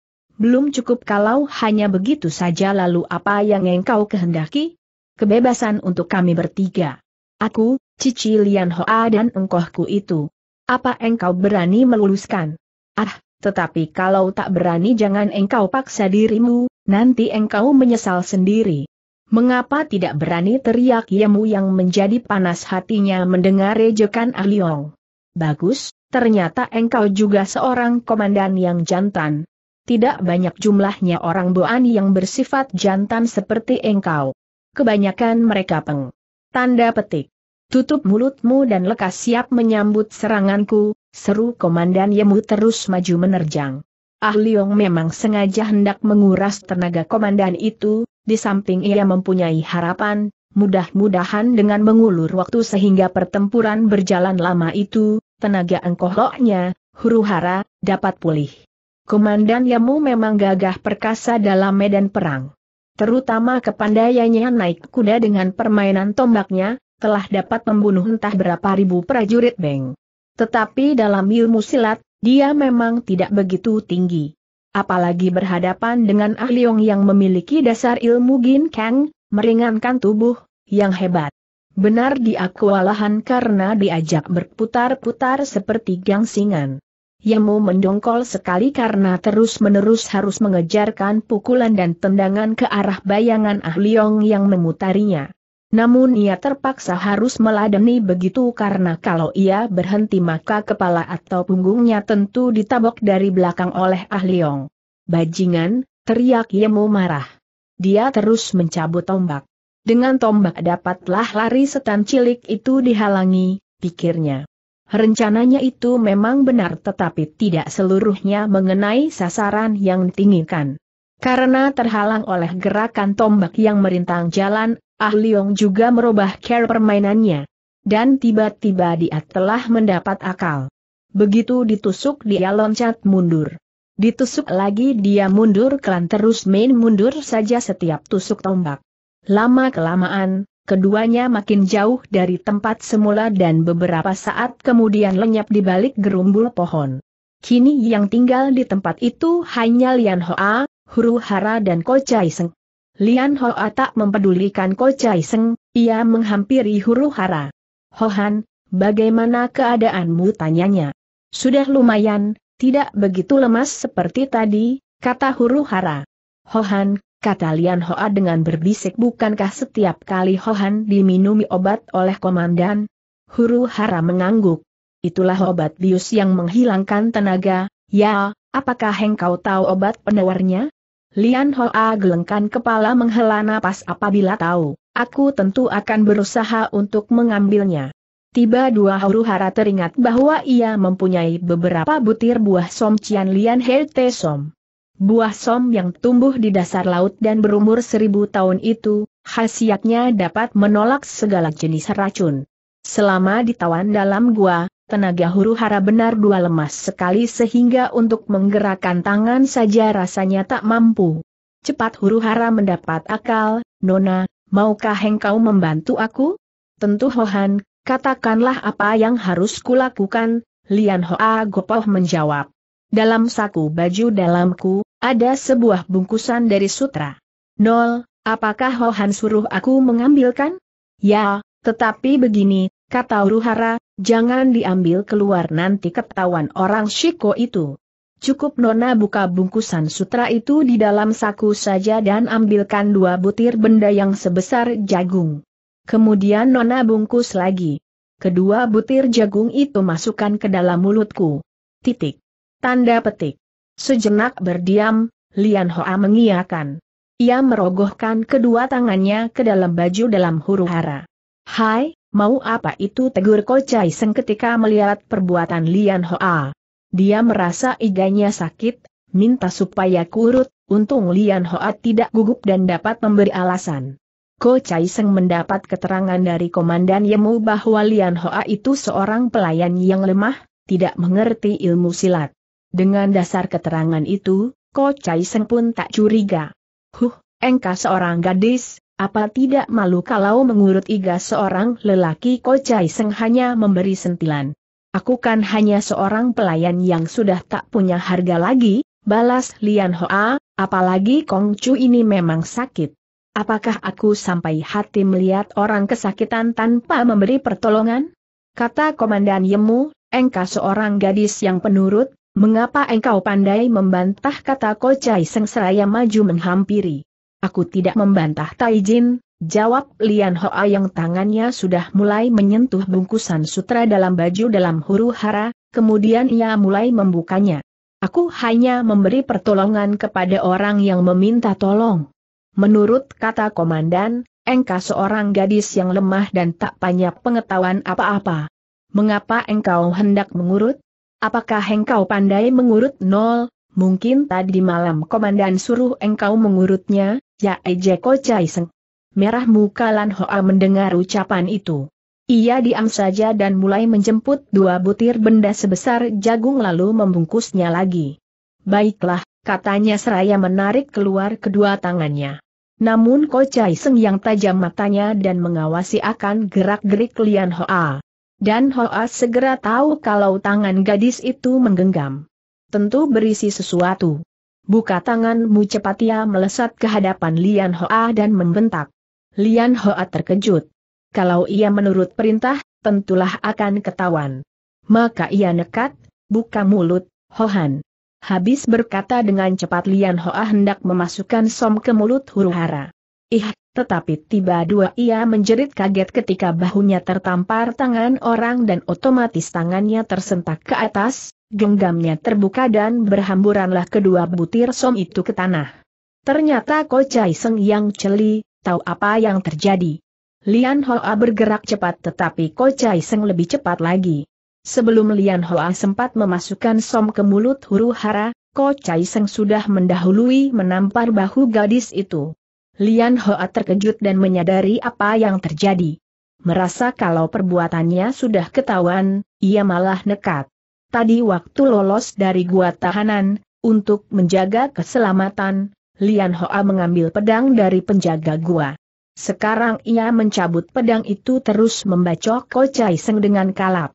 belum cukup kalau hanya begitu saja lalu apa yang engkau kehendaki? Kebebasan untuk kami bertiga. Aku, Cici Lian Hoa dan engkohku itu. Apa engkau berani meluluskan? Ah, tetapi kalau tak berani jangan engkau paksa dirimu, nanti engkau menyesal sendiri. Mengapa tidak berani teriak Yamu yang menjadi panas hatinya mendengar rejekan Aliong? Ah Bagus, ternyata engkau juga seorang komandan yang jantan tidak banyak jumlahnya orang Boan yang bersifat jantan seperti engkau. Kebanyakan mereka peng. Tanda petik. Tutup mulutmu dan lekas siap menyambut seranganku, seru Komandan Yemu terus maju menerjang. Ah Leong memang sengaja hendak menguras tenaga komandan itu, di samping ia mempunyai harapan, mudah-mudahan dengan mengulur waktu sehingga pertempuran berjalan lama itu, tenaga engkohloknya, huru hara, dapat pulih. Komandan Yamu memang gagah perkasa dalam medan perang. Terutama kepandaiannya naik kuda dengan permainan tombaknya, telah dapat membunuh entah berapa ribu prajurit Beng. Tetapi dalam ilmu silat, dia memang tidak begitu tinggi. Apalagi berhadapan dengan Ahliong yang memiliki dasar ilmu Gin Kang, meringankan tubuh, yang hebat. Benar dia kewalahan karena diajak berputar-putar seperti gangsingan. Yamu mendongkol sekali karena terus-menerus harus mengejarkan pukulan dan tendangan ke arah bayangan Ah yang memutarinya. Namun ia terpaksa harus meladeni begitu karena kalau ia berhenti maka kepala atau punggungnya tentu ditabok dari belakang oleh Ah Bajingan, teriak Yamu marah. Dia terus mencabut tombak. Dengan tombak dapatlah lari setan cilik itu dihalangi, pikirnya. Rencananya itu memang benar tetapi tidak seluruhnya mengenai sasaran yang diinginkan. Karena terhalang oleh gerakan tombak yang merintang jalan, Ah Leong juga merubah cara permainannya. Dan tiba-tiba dia telah mendapat akal. Begitu ditusuk dia loncat mundur. Ditusuk lagi dia mundur kelan terus main mundur saja setiap tusuk tombak. Lama-kelamaan, Keduanya makin jauh dari tempat semula dan beberapa saat kemudian lenyap di balik gerumbul pohon. Kini yang tinggal di tempat itu hanya Lian Hoa, Huru Hara dan Ko Chai Seng. Lian Hoa tak mempedulikan Ko Chai Seng, ia menghampiri Huru Hara. Hohan, bagaimana keadaanmu tanyanya? Sudah lumayan, tidak begitu lemas seperti tadi, kata Huru Hara. Hohan, kata Lian Hoa dengan berbisik bukankah setiap kali Hohan diminumi obat oleh komandan? Huru hara mengangguk. Itulah obat bius yang menghilangkan tenaga, ya, apakah engkau tahu obat penawarnya? Lian Hoa gelengkan kepala menghela napas apabila tahu, aku tentu akan berusaha untuk mengambilnya. Tiba dua huru hara teringat bahwa ia mempunyai beberapa butir buah somcian Lian He Te Som. Buah som yang tumbuh di dasar laut dan berumur seribu tahun itu, khasiatnya dapat menolak segala jenis racun. Selama ditawan dalam gua, tenaga huru hara benar dua lemas sekali sehingga untuk menggerakkan tangan saja rasanya tak mampu. Cepat huru hara mendapat akal, Nona, maukah engkau membantu aku? Tentu Hohan, katakanlah apa yang harus kulakukan, Lian Hoa Gopoh menjawab. Dalam saku baju dalamku, ada sebuah bungkusan dari sutra. Nol, apakah Hohan suruh aku mengambilkan? Ya, tetapi begini, kata Ruhara, jangan diambil keluar nanti ketahuan orang Shiko itu. Cukup Nona buka bungkusan sutra itu di dalam saku saja dan ambilkan dua butir benda yang sebesar jagung. Kemudian Nona bungkus lagi. Kedua butir jagung itu masukkan ke dalam mulutku. Titik. Tanda petik. Sejenak berdiam, Lian Hoa mengiakan. Ia merogohkan kedua tangannya ke dalam baju dalam huru hara. Hai, mau apa itu tegur Kocai Seng ketika melihat perbuatan Lian Hoa. Dia merasa iganya sakit, minta supaya kurut, untung Lian Hoa tidak gugup dan dapat memberi alasan. Ko Chai Seng mendapat keterangan dari Komandan Yemu bahwa Lian Hoa itu seorang pelayan yang lemah, tidak mengerti ilmu silat. Dengan dasar keterangan itu, Ko Chai Seng pun tak curiga. Huh, engkau seorang gadis, apa tidak malu kalau mengurut iga seorang lelaki Ko Chai Seng hanya memberi sentilan. Aku kan hanya seorang pelayan yang sudah tak punya harga lagi, balas Lian Hoa, apalagi Kong Chu ini memang sakit. Apakah aku sampai hati melihat orang kesakitan tanpa memberi pertolongan? Kata Komandan Yemu, engkau seorang gadis yang penurut, Mengapa engkau pandai membantah kata Kocai Seng seraya maju menghampiri? Aku tidak membantah Taijin, jawab Lian Hoa yang tangannya sudah mulai menyentuh bungkusan sutra dalam baju dalam huru hara, kemudian ia mulai membukanya. Aku hanya memberi pertolongan kepada orang yang meminta tolong. Menurut kata komandan, engkau seorang gadis yang lemah dan tak banyak pengetahuan apa-apa. Mengapa engkau hendak mengurut? Apakah engkau pandai mengurut nol? Mungkin tadi malam komandan suruh engkau mengurutnya, ya Ejeko Caiseng. Merah muka Lan Hoa mendengar ucapan itu. Ia diam saja dan mulai menjemput dua butir benda sebesar jagung lalu membungkusnya lagi. Baiklah, katanya seraya menarik keluar kedua tangannya. Namun Ko Seng yang tajam matanya dan mengawasi akan gerak-gerik Lian Hoa. Dan Hoa segera tahu kalau tangan gadis itu menggenggam. Tentu berisi sesuatu. Buka tanganmu cepat ia melesat ke hadapan Lian Hoa dan membentak. Lian Hoa terkejut. Kalau ia menurut perintah, tentulah akan ketahuan. Maka ia nekat, buka mulut, Hohan. Habis berkata dengan cepat Lian Hoa hendak memasukkan som ke mulut huru hara. Ih, tetapi tiba dua ia menjerit kaget ketika bahunya tertampar tangan orang dan otomatis tangannya tersentak ke atas, genggamnya terbuka dan berhamburanlah kedua butir som itu ke tanah. Ternyata Ko Chai Seng yang celi, tahu apa yang terjadi. Lian Hoa bergerak cepat tetapi Ko Chai Seng lebih cepat lagi. Sebelum Lian Hoa sempat memasukkan som ke mulut huru hara, Ko Chai Seng sudah mendahului menampar bahu gadis itu. Lian Hoa terkejut dan menyadari apa yang terjadi. Merasa kalau perbuatannya sudah ketahuan, ia malah nekat. Tadi waktu lolos dari gua tahanan, untuk menjaga keselamatan, Lian Hoa mengambil pedang dari penjaga gua. Sekarang ia mencabut pedang itu terus membacok Ko Seng dengan kalap.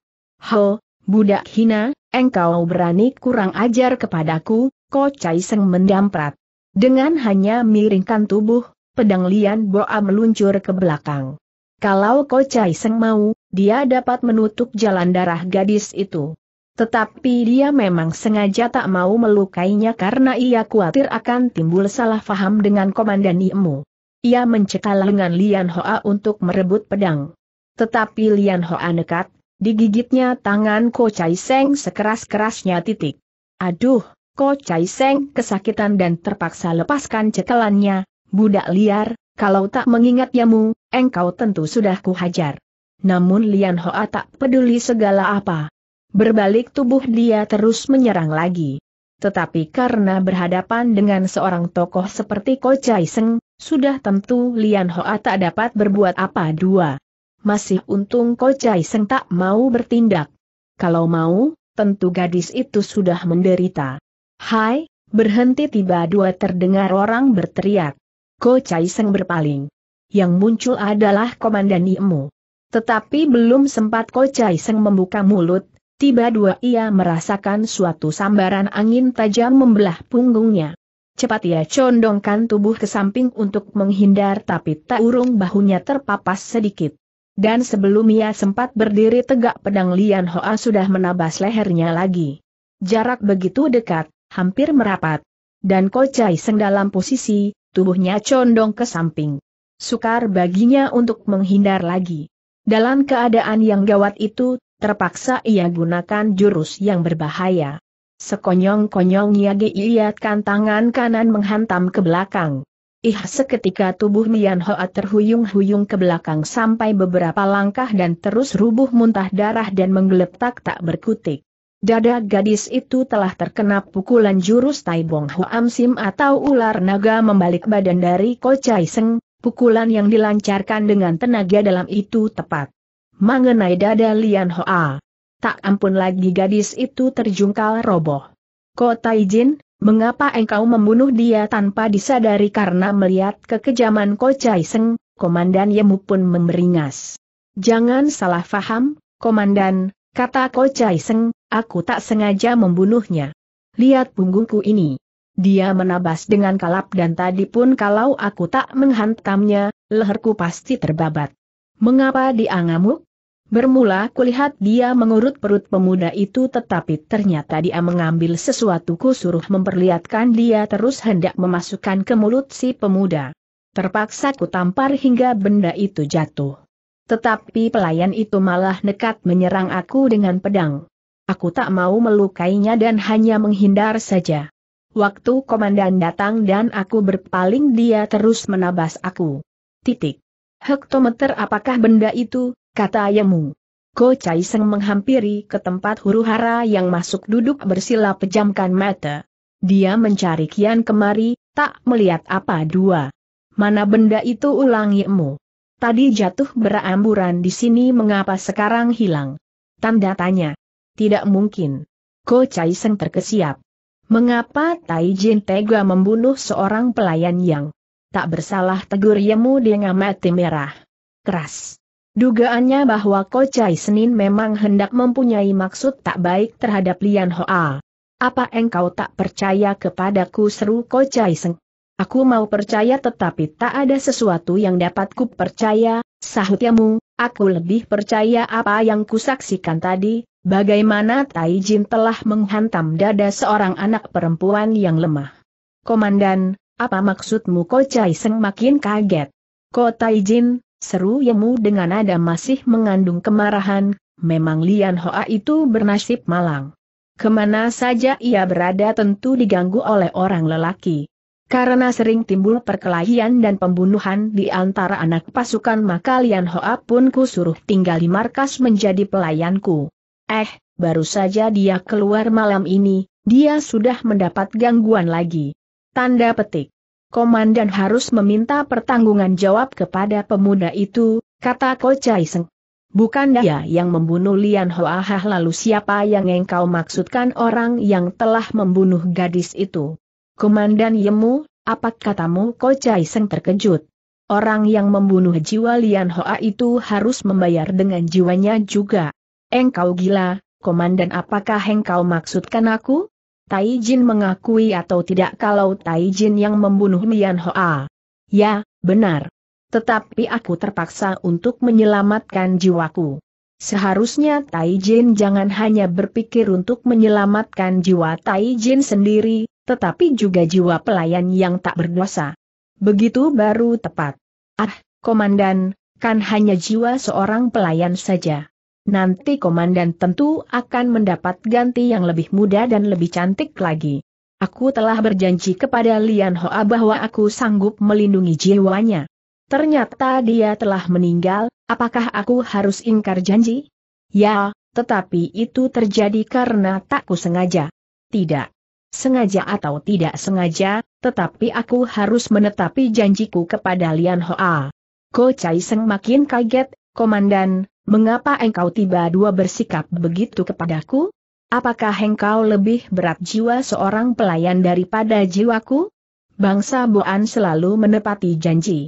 Ho, budak hina, engkau berani kurang ajar kepadaku, Ko Seng mendamprat. Dengan hanya miringkan tubuh, pedang Lian Boa meluncur ke belakang. Kalau Ko Chai Seng mau, dia dapat menutup jalan darah gadis itu. Tetapi dia memang sengaja tak mau melukainya karena ia khawatir akan timbul salah faham dengan Komandan Iemu. Ia mencekal lengan Lian Hoa untuk merebut pedang. Tetapi Lian Hoa nekat, digigitnya tangan Ko Chai Seng sekeras-kerasnya titik. Aduh, Ko Chai Seng kesakitan dan terpaksa lepaskan cekalannya, Budak liar, kalau tak mengingat yamu, engkau tentu sudah kuhajar. Namun Lian Hoa tak peduli segala apa. Berbalik tubuh dia terus menyerang lagi. Tetapi karena berhadapan dengan seorang tokoh seperti Ko Chai Seng, sudah tentu Lian Hoa tak dapat berbuat apa dua. Masih untung Ko Chai Seng tak mau bertindak. Kalau mau, tentu gadis itu sudah menderita. Hai, berhenti tiba dua terdengar orang berteriak. Ko Chai Seng berpaling. Yang muncul adalah Komandan Yimu. Tetapi belum sempat Ko Chai Seng membuka mulut, tiba dua ia merasakan suatu sambaran angin tajam membelah punggungnya. Cepat ia condongkan tubuh ke samping untuk menghindar tapi tak urung bahunya terpapas sedikit. Dan sebelum ia sempat berdiri tegak pedang Lian Hoa sudah menabas lehernya lagi. Jarak begitu dekat, hampir merapat. Dan Ko Chai Seng dalam posisi, tubuhnya condong ke samping. Sukar baginya untuk menghindar lagi. Dalam keadaan yang gawat itu, terpaksa ia gunakan jurus yang berbahaya. Sekonyong-konyongnya konyong giatkan tangan kanan menghantam ke belakang. Ih seketika tubuh Mian Hoa terhuyung-huyung ke belakang sampai beberapa langkah dan terus rubuh muntah darah dan menggeletak tak berkutik. Dada gadis itu telah terkena pukulan jurus Taibong Am Sim atau ular naga membalik badan dari Ko Chai Seng, pukulan yang dilancarkan dengan tenaga dalam itu tepat. Mengenai dada Lian Hoa. Tak ampun lagi gadis itu terjungkal roboh. Tai Jin, mengapa engkau membunuh dia tanpa disadari karena melihat kekejaman Ko Chai Seng, Komandan Yemu pun memeringas. Jangan salah faham, Komandan, Kata Ko Chai Seng, aku tak sengaja membunuhnya. Lihat punggungku ini. Dia menabas dengan kalap dan tadi pun kalau aku tak menghantamnya, leherku pasti terbabat. Mengapa dia ngamuk? Bermula kulihat dia mengurut perut pemuda itu tetapi ternyata dia mengambil sesuatu ku suruh memperlihatkan dia terus hendak memasukkan ke mulut si pemuda. Terpaksa ku tampar hingga benda itu jatuh. Tetapi pelayan itu malah nekat menyerang aku dengan pedang. Aku tak mau melukainya dan hanya menghindar saja. Waktu komandan datang dan aku berpaling dia terus menabas aku. Titik. Hektometer apakah benda itu, kata ayahmu. Ko Chai Seng menghampiri ke tempat huru hara yang masuk duduk bersila pejamkan mata. Dia mencari kian kemari, tak melihat apa dua. Mana benda itu ulangi emu. Tadi jatuh beramburan di sini mengapa sekarang hilang? Tanda tanya. Tidak mungkin. Ko Chai Seng terkesiap. Mengapa Tai Jin tega membunuh seorang pelayan yang tak bersalah tegur Yemu dengan mati merah? Keras. Dugaannya bahwa Ko Chai Senin memang hendak mempunyai maksud tak baik terhadap Lian Hoa. Apa engkau tak percaya kepadaku seru Ko Chai Seng? Aku mau percaya tetapi tak ada sesuatu yang dapat ku percaya, sahutiamu, aku lebih percaya apa yang kusaksikan tadi, bagaimana Tai Jin telah menghantam dada seorang anak perempuan yang lemah. Komandan, apa maksudmu Ko Chai Seng makin kaget? Ko Tai Jin, seru Yamu dengan nada masih mengandung kemarahan, memang Lian Hoa itu bernasib malang. Kemana saja ia berada tentu diganggu oleh orang lelaki. Karena sering timbul perkelahian dan pembunuhan di antara anak pasukan maka Lian Hoa pun ku suruh tinggal di markas menjadi pelayanku. Eh, baru saja dia keluar malam ini, dia sudah mendapat gangguan lagi. Tanda petik. Komandan harus meminta pertanggungan jawab kepada pemuda itu, kata Ko Chai Seng. Bukan dia yang membunuh Lian Hoa lalu siapa yang engkau maksudkan orang yang telah membunuh gadis itu? Komandan Yemu, apa katamu Chai Seng terkejut? Orang yang membunuh jiwa Lian Hoa itu harus membayar dengan jiwanya juga. Engkau gila, Komandan apakah engkau maksudkan aku? Tai Jin mengakui atau tidak kalau Tai Jin yang membunuh Lian Hoa? Ya, benar. Tetapi aku terpaksa untuk menyelamatkan jiwaku. Seharusnya Tai Jin jangan hanya berpikir untuk menyelamatkan jiwa Tai Jin sendiri, tetapi juga jiwa pelayan yang tak berdosa. Begitu baru tepat. Ah, komandan, kan hanya jiwa seorang pelayan saja. Nanti komandan tentu akan mendapat ganti yang lebih muda dan lebih cantik lagi. Aku telah berjanji kepada Lian Hoa bahwa aku sanggup melindungi jiwanya. Ternyata dia telah meninggal, apakah aku harus ingkar janji? Ya, tetapi itu terjadi karena tak kusengaja. Tidak. Sengaja atau tidak sengaja, tetapi aku harus menetapi janjiku kepada Lian Hoa. Ko Chai Seng makin kaget, Komandan, mengapa engkau tiba-dua bersikap begitu kepadaku? Apakah engkau lebih berat jiwa seorang pelayan daripada jiwaku? Bangsa Boan selalu menepati janji.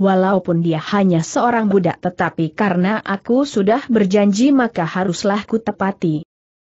Walaupun dia hanya seorang budak tetapi karena aku sudah berjanji maka haruslah kutepati.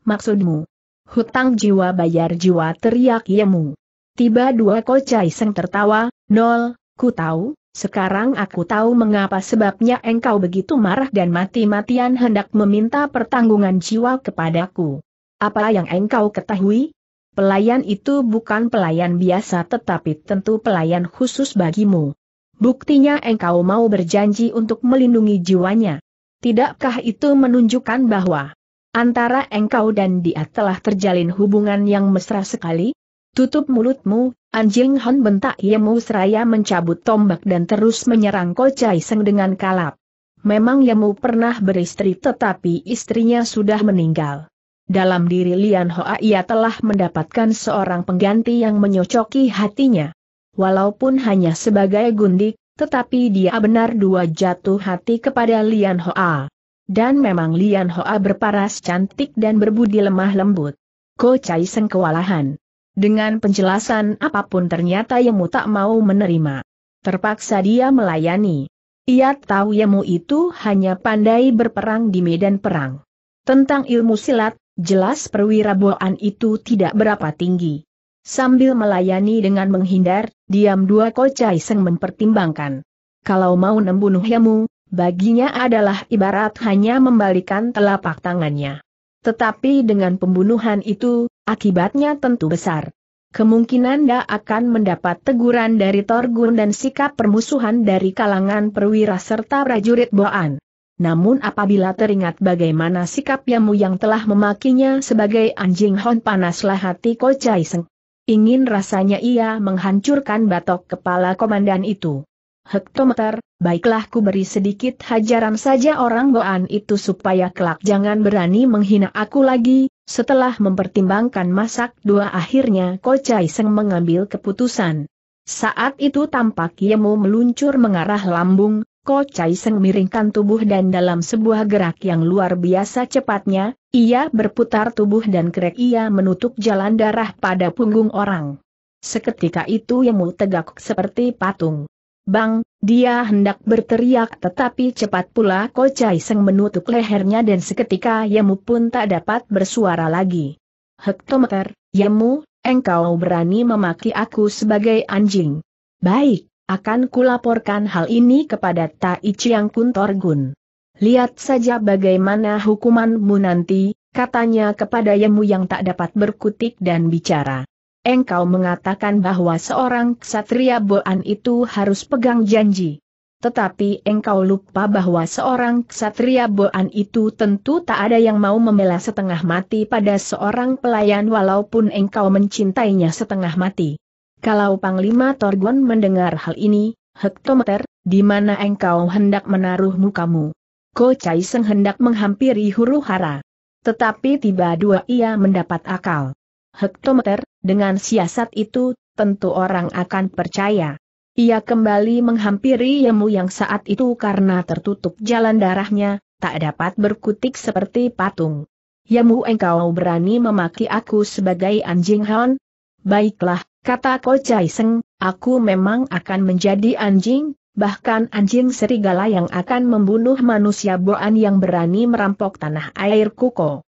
Maksudmu, Hutang jiwa bayar jiwa teriak Yemu. Tiba dua kocai seng tertawa, Nol, ku tahu, sekarang aku tahu mengapa sebabnya engkau begitu marah dan mati-matian hendak meminta pertanggungan jiwa kepadaku. Apa yang engkau ketahui? Pelayan itu bukan pelayan biasa tetapi tentu pelayan khusus bagimu. Buktinya engkau mau berjanji untuk melindungi jiwanya. Tidakkah itu menunjukkan bahwa Antara engkau dan dia telah terjalin hubungan yang mesra sekali? Tutup mulutmu, anjing Han bentak Yemu seraya mencabut tombak dan terus menyerang Chai Seng dengan kalap. Memang Yemu pernah beristri tetapi istrinya sudah meninggal. Dalam diri Lian Hoa ia telah mendapatkan seorang pengganti yang menyocoki hatinya. Walaupun hanya sebagai gundik, tetapi dia benar dua jatuh hati kepada Lian Hoa. Dan memang Lian Hoa berparas cantik dan berbudi lemah lembut. Ko Chai Seng kewalahan. Dengan penjelasan apapun ternyata Yemu tak mau menerima. Terpaksa dia melayani. Ia tahu Yemu itu hanya pandai berperang di medan perang. Tentang ilmu silat, jelas perwira Boan itu tidak berapa tinggi. Sambil melayani dengan menghindar, diam dua Ko Chai seng mempertimbangkan. Kalau mau membunuh Yemu, Baginya adalah ibarat hanya membalikan telapak tangannya. Tetapi dengan pembunuhan itu, akibatnya tentu besar. Kemungkinan dia akan mendapat teguran dari Torgun dan sikap permusuhan dari kalangan perwira serta prajurit Boan. Namun apabila teringat bagaimana sikap Yamu yang telah memakinya sebagai anjing hon panaslah hati Ko Chai Seng. Ingin rasanya ia menghancurkan batok kepala komandan itu hektometer, baiklah ku beri sedikit hajaran saja orang boan itu supaya kelak jangan berani menghina aku lagi, setelah mempertimbangkan masak dua akhirnya Kocai Seng mengambil keputusan. Saat itu tampak Yemu meluncur mengarah lambung, Kocai Seng miringkan tubuh dan dalam sebuah gerak yang luar biasa cepatnya, ia berputar tubuh dan kerek ia menutup jalan darah pada punggung orang. Seketika itu Yemu tegak seperti patung. Bang, dia hendak berteriak tetapi cepat pula Ko Chai Seng menutup lehernya dan seketika Yemu pun tak dapat bersuara lagi. Hektometer, Yemu, engkau berani memaki aku sebagai anjing. Baik, akan kulaporkan hal ini kepada Tai Chiang Kun Torgun. Lihat saja bagaimana hukumanmu nanti, katanya kepada Yemu yang tak dapat berkutik dan bicara engkau mengatakan bahwa seorang ksatria Boan itu harus pegang janji. Tetapi engkau lupa bahwa seorang ksatria Boan itu tentu tak ada yang mau membela setengah mati pada seorang pelayan walaupun engkau mencintainya setengah mati. Kalau Panglima Torgon mendengar hal ini, hektometer, di mana engkau hendak menaruh mukamu. Ko Chai Seng hendak menghampiri huru hara. Tetapi tiba dua ia mendapat akal. Hektometer, dengan siasat itu, tentu orang akan percaya. Ia kembali menghampiri Yemu yang saat itu karena tertutup jalan darahnya, tak dapat berkutik seperti patung. Yemu engkau berani memaki aku sebagai anjing hon? Baiklah, kata Chai Seng, aku memang akan menjadi anjing, bahkan anjing serigala yang akan membunuh manusia boan yang berani merampok tanah air kuko.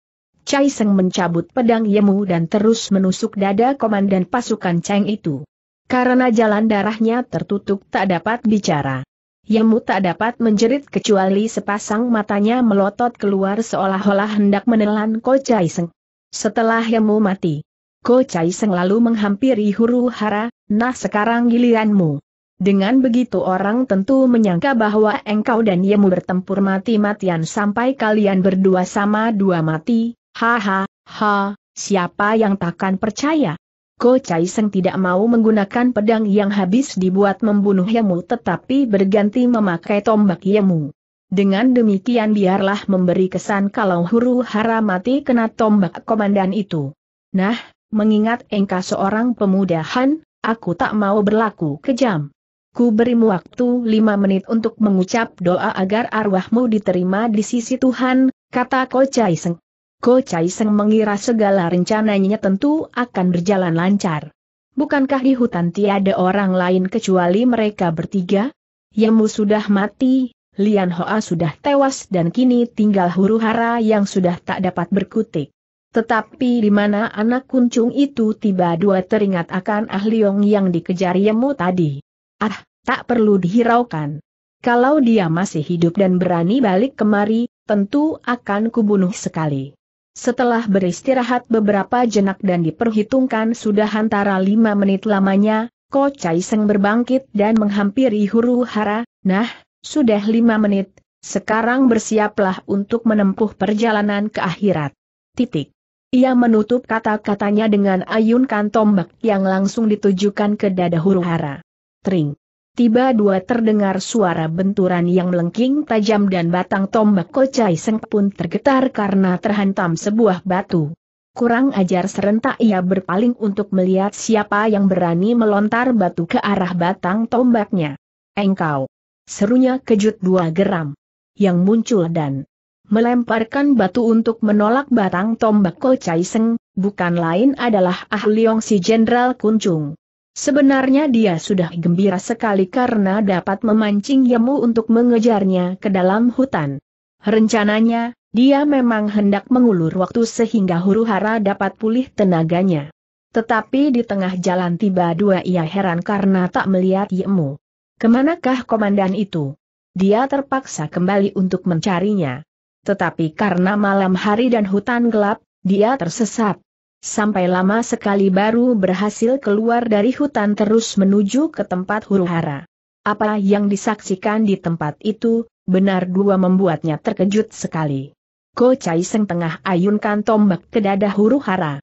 Chai Seng mencabut pedang Yemu dan terus menusuk dada komandan pasukan Cheng itu. Karena jalan darahnya tertutup tak dapat bicara. Yemu tak dapat menjerit kecuali sepasang matanya melotot keluar seolah-olah hendak menelan Ko Chai Seng. Setelah Yemu mati, Ko Chai Seng lalu menghampiri huru hara, nah sekarang giliranmu. Dengan begitu orang tentu menyangka bahwa engkau dan Yemu bertempur mati-matian sampai kalian berdua sama dua mati, Haha, ha, siapa yang takkan percaya? Ko Chai Seng tidak mau menggunakan pedang yang habis dibuat membunuh Yemu tetapi berganti memakai tombak Yemu. Dengan demikian biarlah memberi kesan kalau huru hara mati kena tombak komandan itu. Nah, mengingat engkau seorang pemuda han, aku tak mau berlaku kejam. Ku berimu waktu lima menit untuk mengucap doa agar arwahmu diterima di sisi Tuhan, kata Ko Chai Seng. Ko Chai Seng mengira segala rencananya tentu akan berjalan lancar. Bukankah di hutan tiada orang lain kecuali mereka bertiga? Yemu sudah mati, Lian Hoa sudah tewas dan kini tinggal huru hara yang sudah tak dapat berkutik. Tetapi di mana anak kuncung itu tiba dua teringat akan Ah Liong yang dikejar Yemu tadi. Ah, tak perlu dihiraukan. Kalau dia masih hidup dan berani balik kemari, tentu akan kubunuh sekali setelah beristirahat beberapa jenak dan diperhitungkan sudah antara lima menit lamanya, Ko Chai Seng berbangkit dan menghampiri huru hara, nah, sudah lima menit, sekarang bersiaplah untuk menempuh perjalanan ke akhirat. Titik. Ia menutup kata-katanya dengan ayunkan tombak yang langsung ditujukan ke dada huru hara. Tring tiba dua terdengar suara benturan yang melengking tajam dan batang tombak kocai seng pun tergetar karena terhantam sebuah batu. Kurang ajar serentak ia berpaling untuk melihat siapa yang berani melontar batu ke arah batang tombaknya. Engkau! Serunya kejut dua geram. Yang muncul dan melemparkan batu untuk menolak batang tombak kocai seng, bukan lain adalah Ah Leong si Jenderal Kunjung. Sebenarnya dia sudah gembira sekali karena dapat memancing Yemu untuk mengejarnya ke dalam hutan. Rencananya, dia memang hendak mengulur waktu sehingga huru-hara dapat pulih tenaganya. Tetapi di tengah jalan tiba dua ia heran karena tak melihat Yemu. Kemanakah komandan itu? Dia terpaksa kembali untuk mencarinya. Tetapi karena malam hari dan hutan gelap, dia tersesat. Sampai lama sekali baru berhasil keluar dari hutan terus menuju ke tempat huru hara. Apa yang disaksikan di tempat itu, benar dua membuatnya terkejut sekali. Ko Chai Seng tengah ayunkan tombak ke dada huru hara.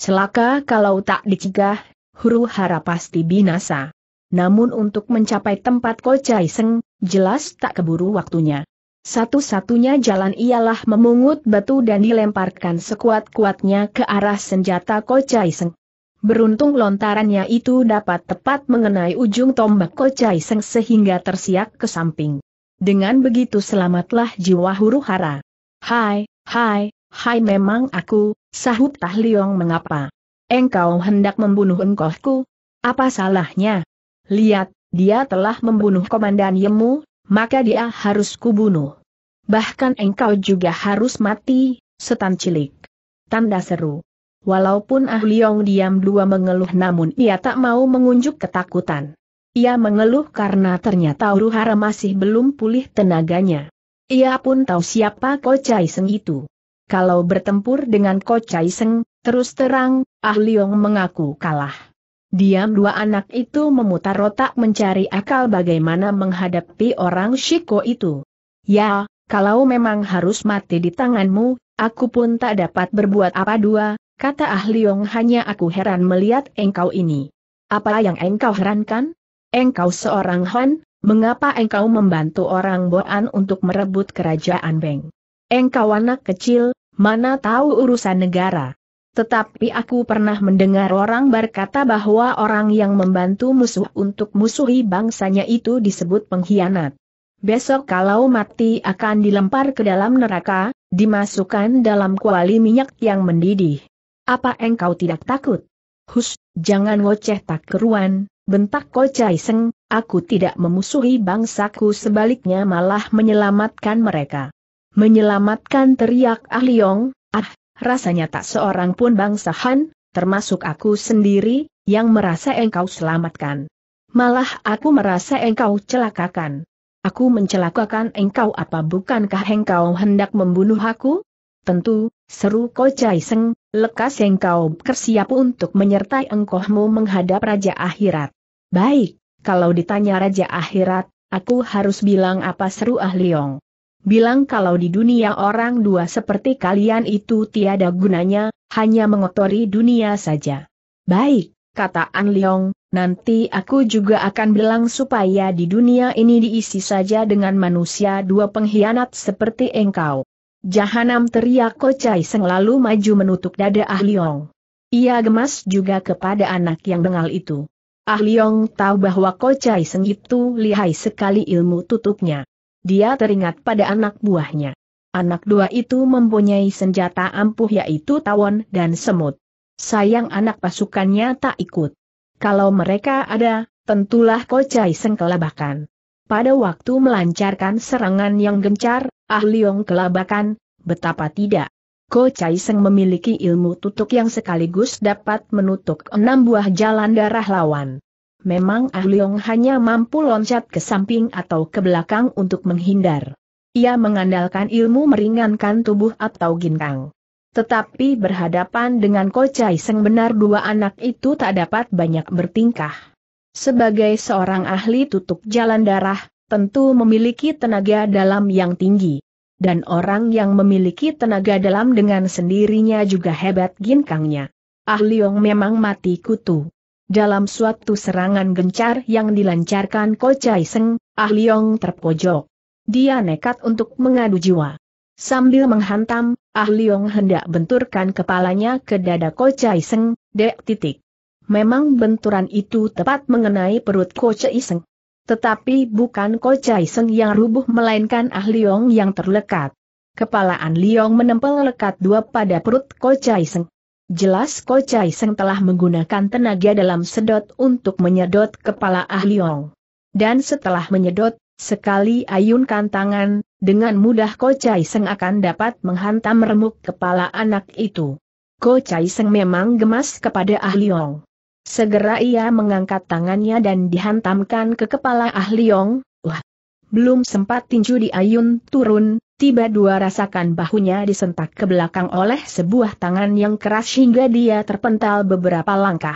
Celaka kalau tak dicegah, huru hara pasti binasa. Namun untuk mencapai tempat Ko Chai Seng, jelas tak keburu waktunya. Satu-satunya jalan ialah memungut batu dan dilemparkan sekuat-kuatnya ke arah senjata Seng. Beruntung lontarannya itu dapat tepat mengenai ujung tombak Seng sehingga tersiak ke samping. Dengan begitu selamatlah jiwa huru hara. Hai, hai, hai memang aku, sahut Tahliong mengapa. Engkau hendak membunuh engkohku? Apa salahnya? Lihat, dia telah membunuh komandan Yemu, maka dia harus kubunuh. Bahkan engkau juga harus mati, setan cilik. Tanda seru. Walaupun Ah Liong diam dua mengeluh namun ia tak mau mengunjuk ketakutan. Ia mengeluh karena ternyata Uruhara masih belum pulih tenaganya. Ia pun tahu siapa Ko Chai Seng itu. Kalau bertempur dengan Ko Chai Seng, terus terang, Ah Liong mengaku kalah. Diam dua anak itu memutar otak mencari akal bagaimana menghadapi orang Shiko itu. Ya, kalau memang harus mati di tanganmu, aku pun tak dapat berbuat apa dua, kata Ah Leong hanya aku heran melihat engkau ini. Apa yang engkau herankan? Engkau seorang Han, mengapa engkau membantu orang Boan untuk merebut kerajaan Beng? Engkau anak kecil, mana tahu urusan negara. Tetapi aku pernah mendengar orang berkata bahwa orang yang membantu musuh untuk musuhi bangsanya itu disebut pengkhianat. Besok kalau mati akan dilempar ke dalam neraka, dimasukkan dalam kuali minyak yang mendidih. Apa engkau tidak takut? Hus, jangan ngoceh tak keruan, bentak kocai seng, aku tidak memusuhi bangsaku sebaliknya malah menyelamatkan mereka. Menyelamatkan teriak Ah Leong, ah, rasanya tak seorang pun bangsa Han, termasuk aku sendiri, yang merasa engkau selamatkan. Malah aku merasa engkau celakakan. Aku mencelakakan engkau apa bukankah engkau hendak membunuh aku? Tentu, seru Chai Seng, lekas engkau bersiap untuk menyertai engkohmu menghadap Raja Akhirat. Baik, kalau ditanya Raja Akhirat, aku harus bilang apa seru Ah Leong bilang kalau di dunia orang dua seperti kalian itu tiada gunanya, hanya mengotori dunia saja. Baik, kata An Leong, nanti aku juga akan bilang supaya di dunia ini diisi saja dengan manusia dua pengkhianat seperti engkau. Jahanam teriak Kocai Seng lalu maju menutup dada Ah Leong. Ia gemas juga kepada anak yang bengal itu. Ah Leong tahu bahwa Kocai Seng itu lihai sekali ilmu tutupnya dia teringat pada anak buahnya. Anak dua itu mempunyai senjata ampuh yaitu tawon dan semut. Sayang anak pasukannya tak ikut. Kalau mereka ada, tentulah kocai sengkelabakan. Pada waktu melancarkan serangan yang gencar, ahliong kelabakan, betapa tidak. Ko Chai Seng memiliki ilmu tutuk yang sekaligus dapat menutup enam buah jalan darah lawan memang Ah Leong hanya mampu loncat ke samping atau ke belakang untuk menghindar. Ia mengandalkan ilmu meringankan tubuh atau ginkang. Tetapi berhadapan dengan Kocai Seng benar dua anak itu tak dapat banyak bertingkah. Sebagai seorang ahli tutup jalan darah, tentu memiliki tenaga dalam yang tinggi. Dan orang yang memiliki tenaga dalam dengan sendirinya juga hebat ginkangnya. Ah Leong memang mati kutu. Dalam suatu serangan gencar yang dilancarkan Ko Chai Seng, Ah Leong terpojok. Dia nekat untuk mengadu jiwa. Sambil menghantam, Ah Leong hendak benturkan kepalanya ke dada Ko Chai Seng, dek titik. Memang benturan itu tepat mengenai perut Ko Chai Seng. Tetapi bukan Ko Chai Seng yang rubuh melainkan Ah Leong yang terlekat. Kepalaan Leong menempel lekat dua pada perut Ko Chai Seng. Jelas Ko Chai Seng telah menggunakan tenaga dalam sedot untuk menyedot kepala Ah Liong. Dan setelah menyedot, sekali ayunkan tangan, dengan mudah Ko Chai Seng akan dapat menghantam remuk kepala anak itu. Ko Chai Seng memang gemas kepada Ah Liong. Segera ia mengangkat tangannya dan dihantamkan ke kepala Ah Liong, Wah! Belum sempat tinju di ayun turun, tiba dua rasakan bahunya disentak ke belakang oleh sebuah tangan yang keras hingga dia terpental beberapa langkah.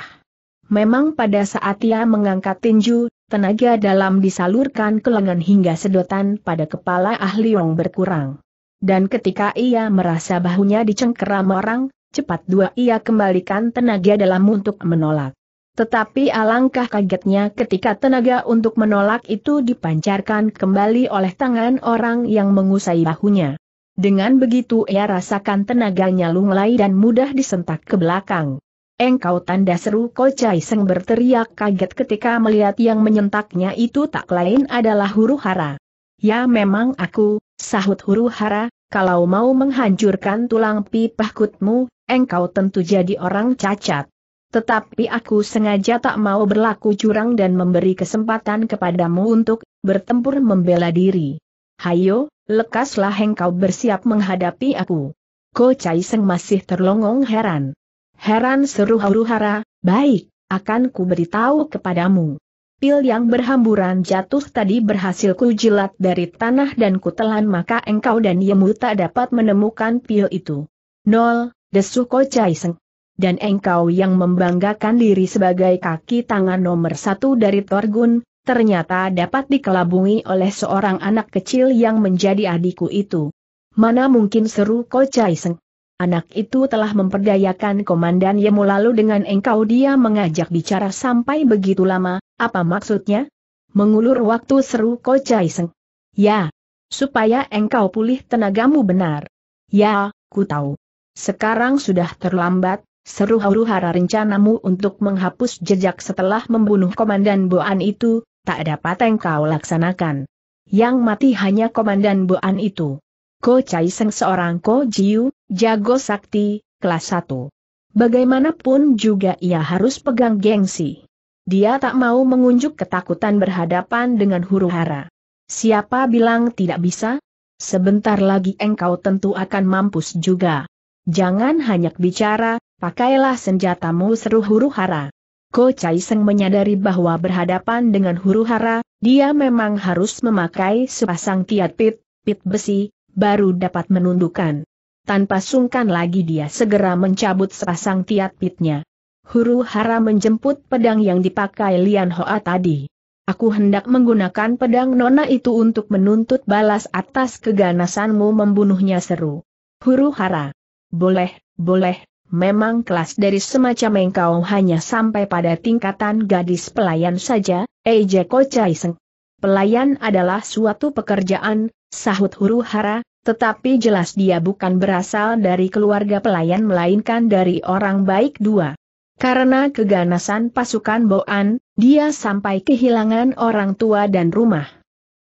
Memang pada saat ia mengangkat tinju, tenaga dalam disalurkan ke lengan hingga sedotan pada kepala ahli yang berkurang. Dan ketika ia merasa bahunya dicengkeram orang, cepat dua ia kembalikan tenaga dalam untuk menolak. Tetapi alangkah kagetnya ketika tenaga untuk menolak itu dipancarkan kembali oleh tangan orang yang mengusai bahunya. Dengan begitu ia rasakan tenaganya lunglai dan mudah disentak ke belakang. Engkau tanda seru Kocai Seng berteriak kaget ketika melihat yang menyentaknya itu tak lain adalah huru hara. Ya memang aku, sahut huru hara, kalau mau menghancurkan tulang pipah kutmu, engkau tentu jadi orang cacat. Tetapi aku sengaja tak mau berlaku curang dan memberi kesempatan kepadamu untuk bertempur membela diri. Hayo, lekaslah engkau bersiap menghadapi aku. Ko Chai Seng masih terlongong heran. Heran seru huru-hara, baik, akan ku beritahu kepadamu. Pil yang berhamburan jatuh tadi berhasil ku jilat dari tanah dan kutelan maka engkau dan Yemu tak dapat menemukan pil itu. Nol, desu Ko Chai Seng dan engkau yang membanggakan diri sebagai kaki tangan nomor satu dari Torgun, ternyata dapat dikelabungi oleh seorang anak kecil yang menjadi adikku itu. Mana mungkin seru Chai Seng. Anak itu telah memperdayakan komandan Yemu lalu dengan engkau dia mengajak bicara sampai begitu lama, apa maksudnya? Mengulur waktu seru Chai Seng. Ya. Supaya engkau pulih tenagamu benar. Ya, ku tahu. Sekarang sudah terlambat, Seru huru-hara rencanamu untuk menghapus jejak setelah membunuh Komandan Boan itu, tak dapat engkau laksanakan. Yang mati hanya Komandan Boan itu. Ko Chai Seng seorang Ko Jiu, jago sakti, kelas 1. Bagaimanapun juga ia harus pegang gengsi. Dia tak mau mengunjuk ketakutan berhadapan dengan huru-hara. Siapa bilang tidak bisa? Sebentar lagi engkau tentu akan mampus juga. Jangan hanya bicara, Pakailah senjatamu seru huru hara. Ko Chai Seng menyadari bahwa berhadapan dengan huru hara, dia memang harus memakai sepasang tiat pit, pit besi, baru dapat menundukkan. Tanpa sungkan lagi dia segera mencabut sepasang tiat pitnya. Huru hara menjemput pedang yang dipakai Lian Hoa tadi. Aku hendak menggunakan pedang nona itu untuk menuntut balas atas keganasanmu membunuhnya seru. Huru hara. Boleh, boleh, Memang kelas dari semacam engkau hanya sampai pada tingkatan gadis pelayan saja, Eje Kocai Seng. Pelayan adalah suatu pekerjaan, sahut huru hara, tetapi jelas dia bukan berasal dari keluarga pelayan melainkan dari orang baik dua. Karena keganasan pasukan Boan, dia sampai kehilangan orang tua dan rumah.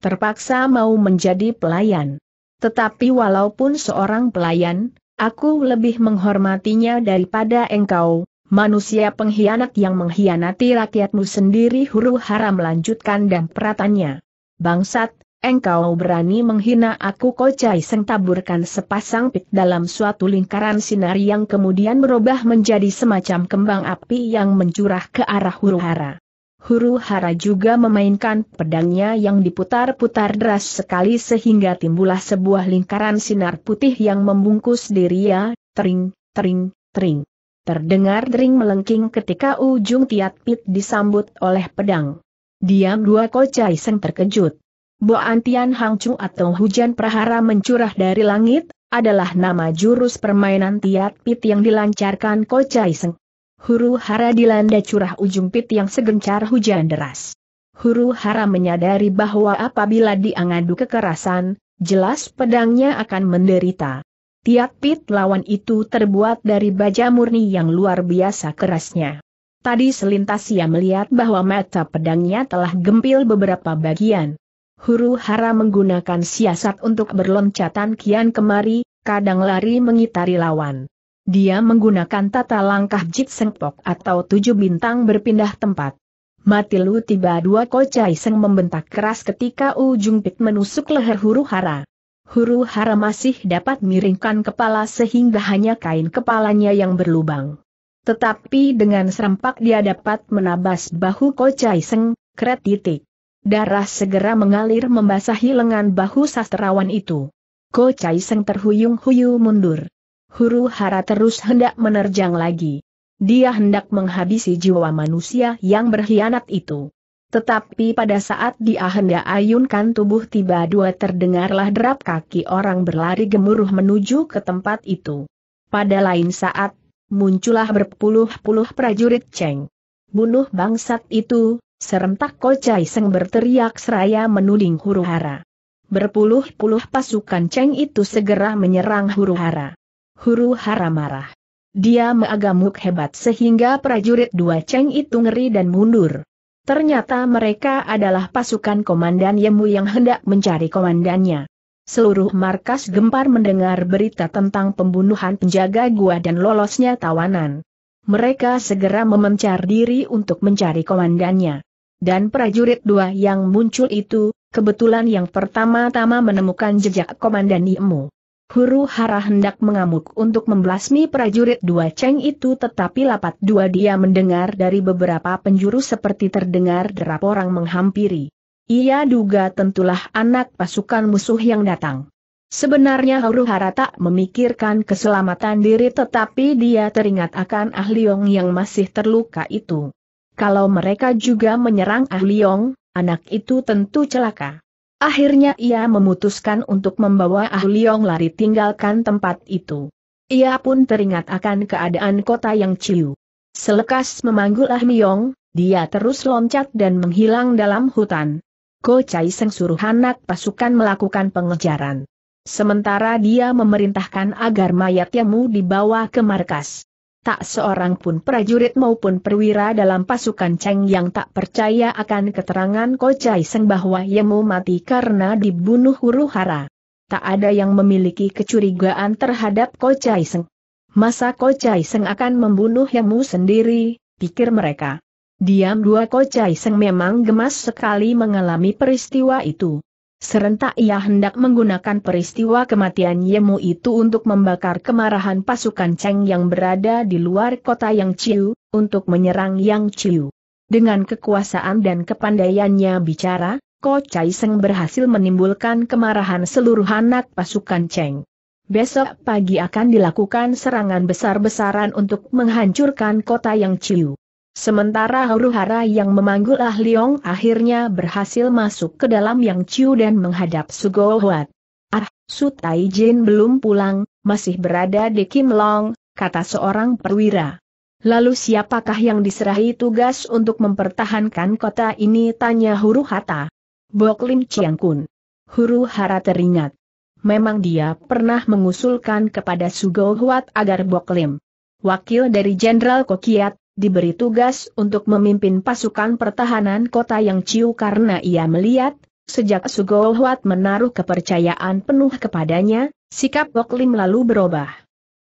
Terpaksa mau menjadi pelayan. Tetapi walaupun seorang pelayan, Aku lebih menghormatinya daripada engkau, manusia pengkhianat yang mengkhianati rakyatmu sendiri huru hara melanjutkan dan peratannya. Bangsat, engkau berani menghina aku kocai seng taburkan sepasang pit dalam suatu lingkaran sinar yang kemudian berubah menjadi semacam kembang api yang mencurah ke arah huru hara. Huru Hara juga memainkan pedangnya yang diputar-putar deras sekali sehingga timbullah sebuah lingkaran sinar putih yang membungkus dirinya, tering, tering, tering. Terdengar dering melengking ketika ujung tiat pit disambut oleh pedang. Diam dua kocai seng terkejut. Boan Tian Hang Chu atau hujan prahara mencurah dari langit, adalah nama jurus permainan tiat pit yang dilancarkan kocai seng. Huru hara dilanda curah ujung pit yang segencar hujan deras. Huru hara menyadari bahwa apabila diangadu kekerasan, jelas pedangnya akan menderita. Tiap pit lawan itu terbuat dari baja murni yang luar biasa kerasnya. Tadi selintas ia melihat bahwa mata pedangnya telah gempil beberapa bagian. Huru hara menggunakan siasat untuk berloncatan kian kemari, kadang lari mengitari lawan. Dia menggunakan tata langkah Jit Sengpok atau tujuh bintang berpindah tempat. Mati lu tiba dua kocai seng membentak keras ketika ujung pik menusuk leher huru hara. Huru hara masih dapat miringkan kepala sehingga hanya kain kepalanya yang berlubang. Tetapi dengan serempak dia dapat menabas bahu kocai seng, kret titik. Darah segera mengalir membasahi lengan bahu sastrawan itu. Ko Chai Seng terhuyung-huyu mundur huru hara terus hendak menerjang lagi. Dia hendak menghabisi jiwa manusia yang berkhianat itu. Tetapi pada saat dia hendak ayunkan tubuh tiba dua terdengarlah derap kaki orang berlari gemuruh menuju ke tempat itu. Pada lain saat, muncullah berpuluh-puluh prajurit Cheng. Bunuh bangsat itu, serentak Kocai Seng berteriak seraya menuding huru hara. Berpuluh-puluh pasukan Cheng itu segera menyerang huru hara huru hara marah. Dia meagamuk hebat sehingga prajurit dua ceng itu ngeri dan mundur. Ternyata mereka adalah pasukan komandan Yemu yang hendak mencari komandannya. Seluruh markas gempar mendengar berita tentang pembunuhan penjaga gua dan lolosnya tawanan. Mereka segera memencar diri untuk mencari komandannya. Dan prajurit dua yang muncul itu, kebetulan yang pertama-tama menemukan jejak komandan Yemu. Huru hara hendak mengamuk untuk memblasmi prajurit dua ceng itu tetapi lapat dua dia mendengar dari beberapa penjuru seperti terdengar derap orang menghampiri. Ia duga tentulah anak pasukan musuh yang datang. Sebenarnya Huru hara tak memikirkan keselamatan diri tetapi dia teringat akan Ah Liong yang masih terluka itu. Kalau mereka juga menyerang Ah Liong, anak itu tentu celaka. Akhirnya ia memutuskan untuk membawa Ah Liong lari tinggalkan tempat itu. Ia pun teringat akan keadaan kota yang ciu. Selekas memanggul Ah Liong, dia terus loncat dan menghilang dalam hutan. Ko Chai Seng suruh anak pasukan melakukan pengejaran. Sementara dia memerintahkan agar mayat Yamu dibawa ke markas. Tak seorang pun prajurit maupun perwira dalam pasukan Cheng yang tak percaya akan keterangan Ko Chai Seng bahwa Yemu mati karena dibunuh huru hara. Tak ada yang memiliki kecurigaan terhadap Ko Chai Seng. Masa Ko Chai Seng akan membunuh Yemu sendiri, pikir mereka. Diam dua Ko Chai Seng memang gemas sekali mengalami peristiwa itu. Serentak ia hendak menggunakan peristiwa kematian Yemu itu untuk membakar kemarahan pasukan Cheng yang berada di luar kota Yang Chiu, untuk menyerang Yang Chiu. Dengan kekuasaan dan kepandaiannya bicara, Ko Chai Seng berhasil menimbulkan kemarahan seluruh anak pasukan Cheng. Besok pagi akan dilakukan serangan besar-besaran untuk menghancurkan kota Yang Chiu. Sementara huru-hara yang memanggul Ah Liong akhirnya berhasil masuk ke dalam Yang Chiu dan menghadap Sugo Huat. Ah, Su Tai Jin belum pulang, masih berada di Kim Long, kata seorang perwira. Lalu siapakah yang diserahi tugas untuk mempertahankan kota ini tanya huru hata. Bok Lim Chiang Kun. Huru hara teringat. Memang dia pernah mengusulkan kepada Sugo Huat agar Bok Lim. Wakil dari Jenderal Kokiat diberi tugas untuk memimpin pasukan pertahanan kota yang Ciu karena ia melihat, sejak Sugol menaruh kepercayaan penuh kepadanya, sikap Boklim lalu berubah.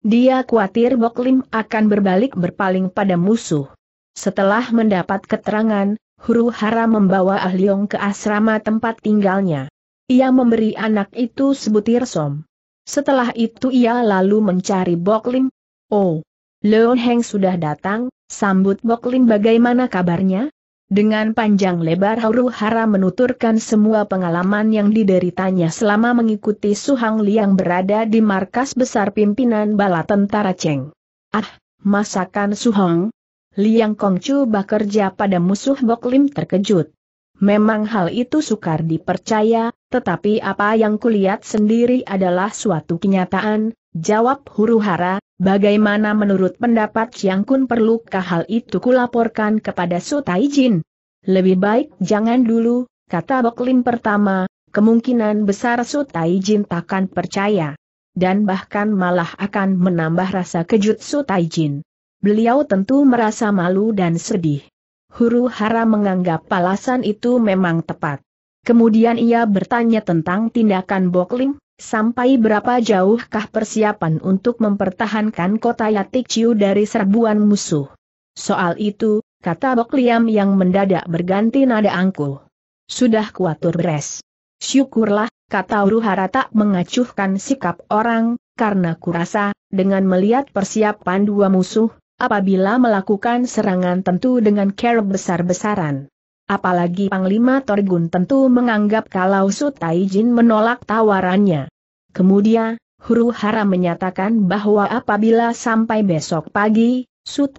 Dia khawatir Boklim akan berbalik berpaling pada musuh. Setelah mendapat keterangan, Huru Hara membawa Ahliong ke asrama tempat tinggalnya. Ia memberi anak itu sebutir som. Setelah itu ia lalu mencari Boklim. Oh, Leon Heng sudah datang, Sambut Boklim bagaimana kabarnya? Dengan panjang lebar Huru Hara menuturkan semua pengalaman yang dideritanya selama mengikuti Suhang Liang berada di markas besar pimpinan bala tentara Cheng. Ah, masakan Suhang? Liang Kongcu bekerja pada musuh Boklim terkejut. Memang hal itu sukar dipercaya, tetapi apa yang kulihat sendiri adalah suatu kenyataan, jawab Huru Hara, Bagaimana menurut pendapat Chiang Kun perlukah hal itu kulaporkan kepada Su Jin? Lebih baik jangan dulu, kata Bok Lim pertama, kemungkinan besar Su Jin takkan percaya. Dan bahkan malah akan menambah rasa kejut Su Jin. Beliau tentu merasa malu dan sedih. Huru Hara menganggap alasan itu memang tepat. Kemudian ia bertanya tentang tindakan Bok Lim. Sampai berapa jauhkah persiapan untuk mempertahankan kota Yatik Ciu dari serbuan musuh? Soal itu, kata Bok Liam yang mendadak berganti nada angkuh. Sudah kuatur beres. Syukurlah, kata Uruhara tak mengacuhkan sikap orang, karena kurasa, dengan melihat persiapan dua musuh, apabila melakukan serangan tentu dengan care besar-besaran. Apalagi Panglima Torgun tentu menganggap kalau Sutaijin Taijin menolak tawarannya. Kemudian, Huru Hara menyatakan bahwa apabila sampai besok pagi, Sutaijin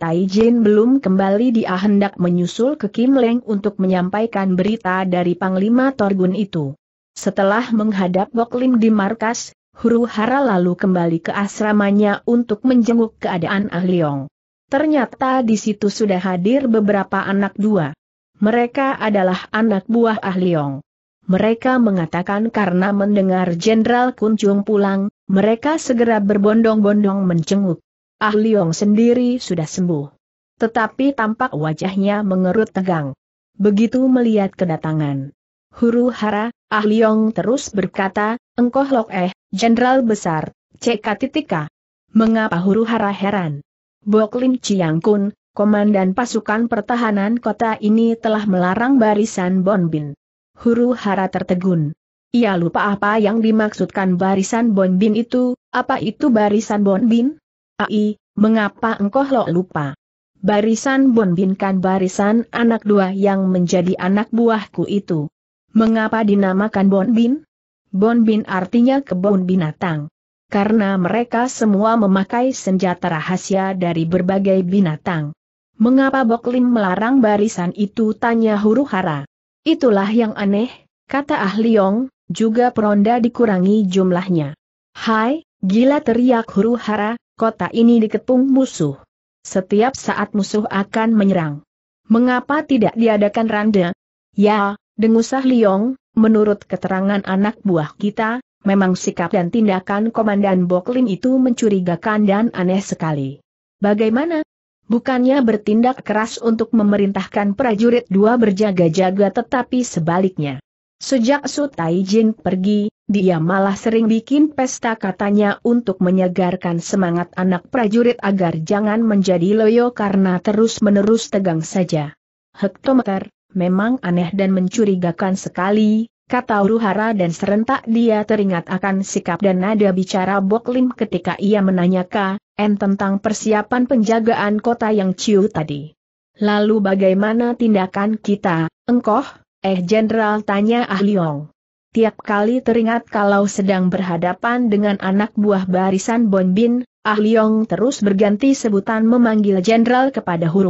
Taijin belum kembali dia hendak menyusul ke Kim Leng untuk menyampaikan berita dari Panglima Torgun itu. Setelah menghadap Lim di markas, Huru Hara lalu kembali ke asramanya untuk menjenguk keadaan Ah Leong. Ternyata di situ sudah hadir beberapa anak dua. Mereka adalah anak buah Ah Liong. Mereka mengatakan karena mendengar Jenderal Kuncung pulang, mereka segera berbondong-bondong mencenguk. Ah Liong sendiri sudah sembuh. Tetapi tampak wajahnya mengerut tegang. Begitu melihat kedatangan. Huru hara, Ah Liong terus berkata, Engkoh Lok Eh, Jenderal Besar, CK Titika. Mengapa huru hara heran? Bok Lim Chiang Kun, Komandan pasukan pertahanan kota ini telah melarang barisan Bonbin. Huru hara tertegun. Ia lupa apa yang dimaksudkan barisan Bonbin itu, apa itu barisan Bonbin? Ai, mengapa engkau lo lupa? Barisan Bonbin kan barisan anak dua yang menjadi anak buahku itu. Mengapa dinamakan Bonbin? Bonbin artinya kebun binatang. Karena mereka semua memakai senjata rahasia dari berbagai binatang. Mengapa Boklim melarang barisan itu tanya huru hara? Itulah yang aneh, kata Ah Yong, juga peronda dikurangi jumlahnya. Hai, gila teriak huru hara, kota ini diketung musuh. Setiap saat musuh akan menyerang. Mengapa tidak diadakan randa? Ya, dengusah Liong. menurut keterangan anak buah kita, memang sikap dan tindakan Komandan Boklim itu mencurigakan dan aneh sekali. Bagaimana bukannya bertindak keras untuk memerintahkan prajurit dua berjaga-jaga tetapi sebaliknya. Sejak Su Jin pergi, dia malah sering bikin pesta katanya untuk menyegarkan semangat anak prajurit agar jangan menjadi loyo karena terus-menerus tegang saja. Hektometer, memang aneh dan mencurigakan sekali, kata Uruhara dan serentak dia teringat akan sikap dan nada bicara Boklim ketika ia menanyakan tentang persiapan penjagaan kota yang ciu tadi. Lalu bagaimana tindakan kita, engkoh? Eh Jenderal tanya Ah Liyong. Tiap kali teringat kalau sedang berhadapan dengan anak buah barisan Bonbin, Ah Liyong terus berganti sebutan memanggil Jenderal kepada huru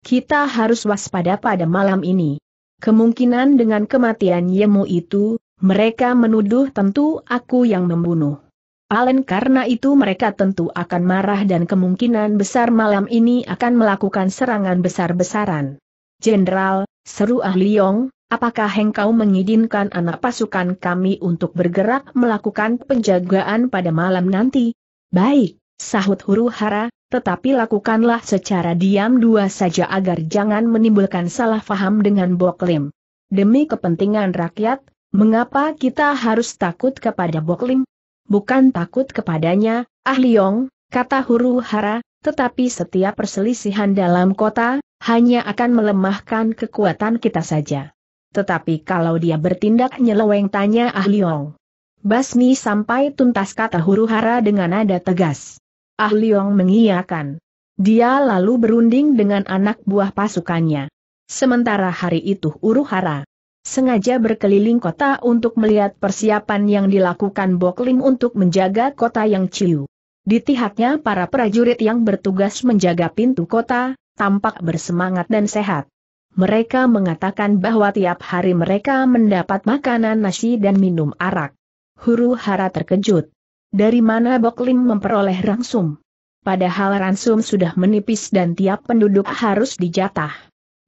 Kita harus waspada pada malam ini. Kemungkinan dengan kematian Yemu itu, mereka menuduh tentu aku yang membunuh. Alen karena itu mereka tentu akan marah dan kemungkinan besar malam ini akan melakukan serangan besar-besaran. Jenderal, seru ahli Yong, apakah hengkau mengizinkan anak pasukan kami untuk bergerak melakukan penjagaan pada malam nanti? Baik, sahut huru hara, tetapi lakukanlah secara diam dua saja agar jangan menimbulkan salah faham dengan Boklim. Demi kepentingan rakyat, mengapa kita harus takut kepada Boklim? Bukan takut kepadanya, Ah Liong, kata Huru Hara, tetapi setiap perselisihan dalam kota, hanya akan melemahkan kekuatan kita saja. Tetapi kalau dia bertindak nyeleweng tanya Ah Liong. Basmi sampai tuntas kata huru hara dengan nada tegas. Ah Liong mengiyakan. Dia lalu berunding dengan anak buah pasukannya. Sementara hari itu Uruhara sengaja berkeliling kota untuk melihat persiapan yang dilakukan Bokling untuk menjaga kota yang ciu. Di pihaknya para prajurit yang bertugas menjaga pintu kota, tampak bersemangat dan sehat. Mereka mengatakan bahwa tiap hari mereka mendapat makanan nasi dan minum arak. Huru hara terkejut. Dari mana Boklim memperoleh ransum? Padahal ransum sudah menipis dan tiap penduduk harus dijatah.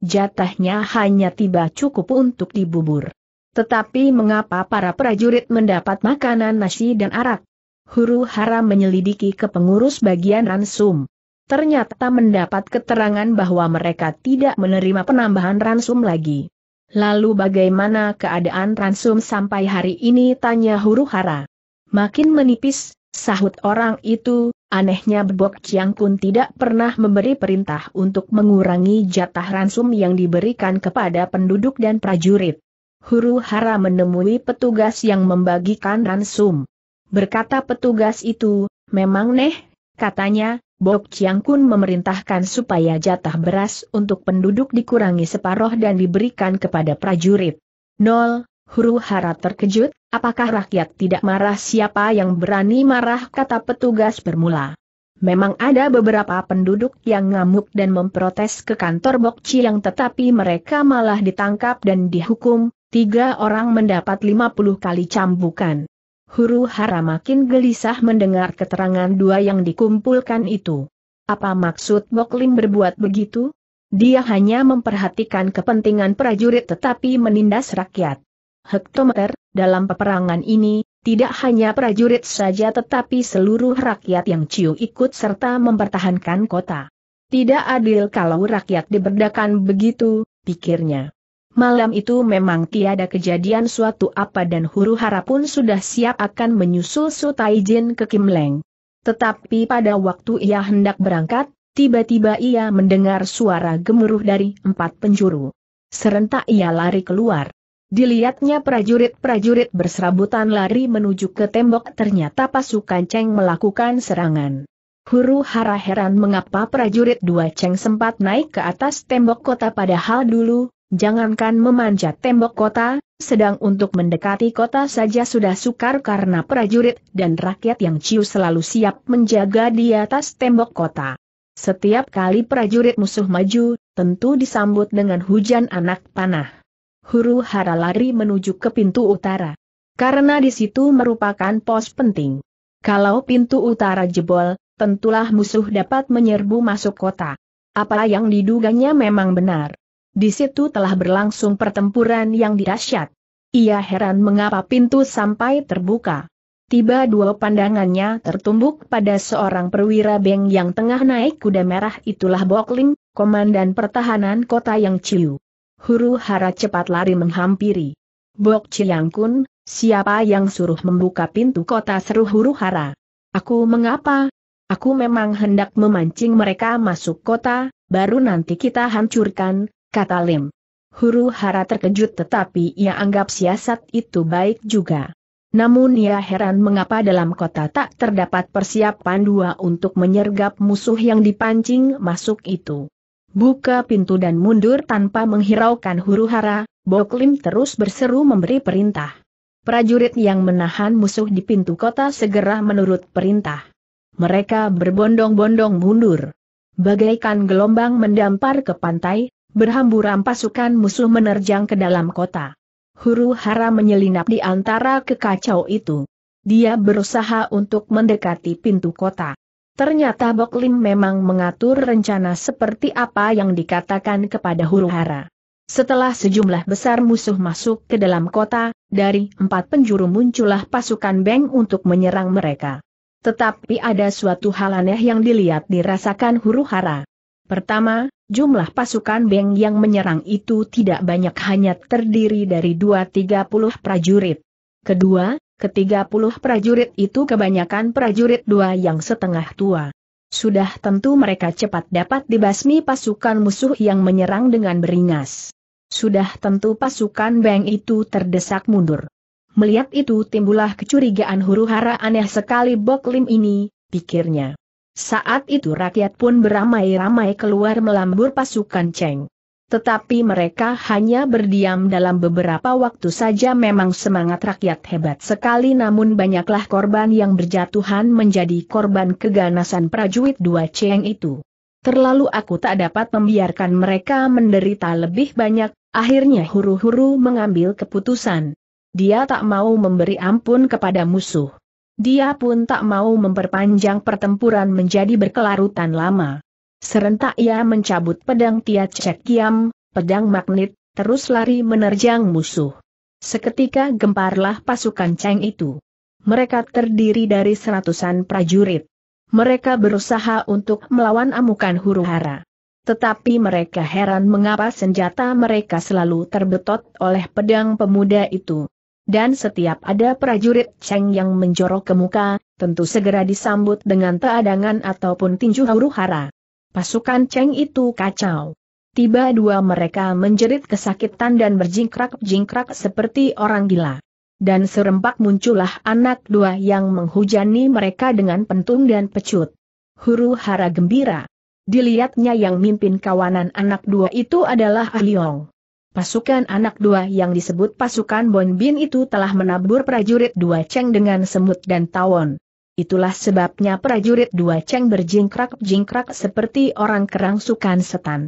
Jatahnya hanya tiba cukup untuk dibubur. Tetapi mengapa para prajurit mendapat makanan nasi dan arak? Huru hara menyelidiki ke pengurus bagian ransum. Ternyata mendapat keterangan bahwa mereka tidak menerima penambahan ransum lagi. Lalu bagaimana keadaan ransum sampai hari ini tanya huru hara makin menipis, sahut orang itu, anehnya Bebok Chiang Kun tidak pernah memberi perintah untuk mengurangi jatah ransum yang diberikan kepada penduduk dan prajurit. Huru hara menemui petugas yang membagikan ransum. Berkata petugas itu, memang neh, katanya, Bok Chiang Kun memerintahkan supaya jatah beras untuk penduduk dikurangi separoh dan diberikan kepada prajurit. Nol, huru hara terkejut, apakah rakyat tidak marah siapa yang berani marah kata petugas bermula. Memang ada beberapa penduduk yang ngamuk dan memprotes ke kantor Bokci yang tetapi mereka malah ditangkap dan dihukum, tiga orang mendapat 50 kali cambukan. Huru hara makin gelisah mendengar keterangan dua yang dikumpulkan itu. Apa maksud Boklim berbuat begitu? Dia hanya memperhatikan kepentingan prajurit tetapi menindas rakyat hektometer, dalam peperangan ini, tidak hanya prajurit saja tetapi seluruh rakyat yang ciu ikut serta mempertahankan kota. Tidak adil kalau rakyat diberdakan begitu, pikirnya. Malam itu memang tiada kejadian suatu apa dan huru hara pun sudah siap akan menyusul Su Taijin ke Kimleng. Tetapi pada waktu ia hendak berangkat, tiba-tiba ia mendengar suara gemuruh dari empat penjuru. Serentak ia lari keluar. Dilihatnya prajurit-prajurit berserabutan lari menuju ke tembok ternyata pasukan Cheng melakukan serangan. Huru hara heran mengapa prajurit dua Cheng sempat naik ke atas tembok kota padahal dulu, jangankan memanjat tembok kota, sedang untuk mendekati kota saja sudah sukar karena prajurit dan rakyat yang ciu selalu siap menjaga di atas tembok kota. Setiap kali prajurit musuh maju, tentu disambut dengan hujan anak panah huru hara lari menuju ke pintu utara. Karena di situ merupakan pos penting. Kalau pintu utara jebol, tentulah musuh dapat menyerbu masuk kota. Apa yang diduganya memang benar. Di situ telah berlangsung pertempuran yang dirasyat. Ia heran mengapa pintu sampai terbuka. Tiba dua pandangannya tertumbuk pada seorang perwira beng yang tengah naik kuda merah itulah Bokling, komandan pertahanan kota yang ciu huru hara cepat lari menghampiri. Bok Chiang Kun, siapa yang suruh membuka pintu kota seru huru hara? Aku mengapa? Aku memang hendak memancing mereka masuk kota, baru nanti kita hancurkan, kata Lim. Huru hara terkejut tetapi ia anggap siasat itu baik juga. Namun ia heran mengapa dalam kota tak terdapat persiapan dua untuk menyergap musuh yang dipancing masuk itu. Buka pintu dan mundur tanpa menghiraukan huru-hara, Boklim terus berseru memberi perintah. Prajurit yang menahan musuh di pintu kota segera menurut perintah. Mereka berbondong-bondong mundur. Bagaikan gelombang mendampar ke pantai, berhamburan pasukan musuh menerjang ke dalam kota. Huru hara menyelinap di antara kekacau itu. Dia berusaha untuk mendekati pintu kota. Ternyata Bok Lim memang mengatur rencana seperti apa yang dikatakan kepada huru hara. Setelah sejumlah besar musuh masuk ke dalam kota, dari empat penjuru muncullah pasukan Beng untuk menyerang mereka. Tetapi ada suatu hal aneh yang dilihat dirasakan huru hara. Pertama, jumlah pasukan Beng yang menyerang itu tidak banyak hanya terdiri dari dua tiga puluh prajurit. Kedua, Ketiga puluh prajurit itu kebanyakan prajurit dua yang setengah tua. Sudah tentu mereka cepat dapat dibasmi pasukan musuh yang menyerang dengan beringas. Sudah tentu pasukan Beng itu terdesak mundur. Melihat itu timbullah kecurigaan huru-hara aneh sekali Bok Lim ini, pikirnya. Saat itu rakyat pun beramai-ramai keluar melambur pasukan Cheng. Tetapi mereka hanya berdiam dalam beberapa waktu saja memang semangat rakyat hebat sekali namun banyaklah korban yang berjatuhan menjadi korban keganasan prajurit dua ceng itu. Terlalu aku tak dapat membiarkan mereka menderita lebih banyak, akhirnya huru-huru mengambil keputusan. Dia tak mau memberi ampun kepada musuh. Dia pun tak mau memperpanjang pertempuran menjadi berkelarutan lama. Serentak ia mencabut pedang Tia Cek Kiam, pedang magnet, terus lari menerjang musuh. Seketika gemparlah pasukan Cheng itu. Mereka terdiri dari seratusan prajurit. Mereka berusaha untuk melawan amukan huru hara. Tetapi mereka heran mengapa senjata mereka selalu terbetot oleh pedang pemuda itu. Dan setiap ada prajurit Cheng yang menjorok ke muka, tentu segera disambut dengan teadangan ataupun tinju huru hara. Pasukan Cheng itu kacau. Tiba dua mereka menjerit kesakitan dan berjingkrak-jingkrak seperti orang gila. Dan serempak muncullah anak dua yang menghujani mereka dengan pentung dan pecut. Huru hara gembira. Dilihatnya yang mimpin kawanan anak dua itu adalah Aliong. Ah pasukan anak dua yang disebut pasukan Bonbin itu telah menabur prajurit dua Cheng dengan semut dan tawon. Itulah sebabnya prajurit dua ceng berjingkrak-jingkrak seperti orang kerang kerangsukan setan.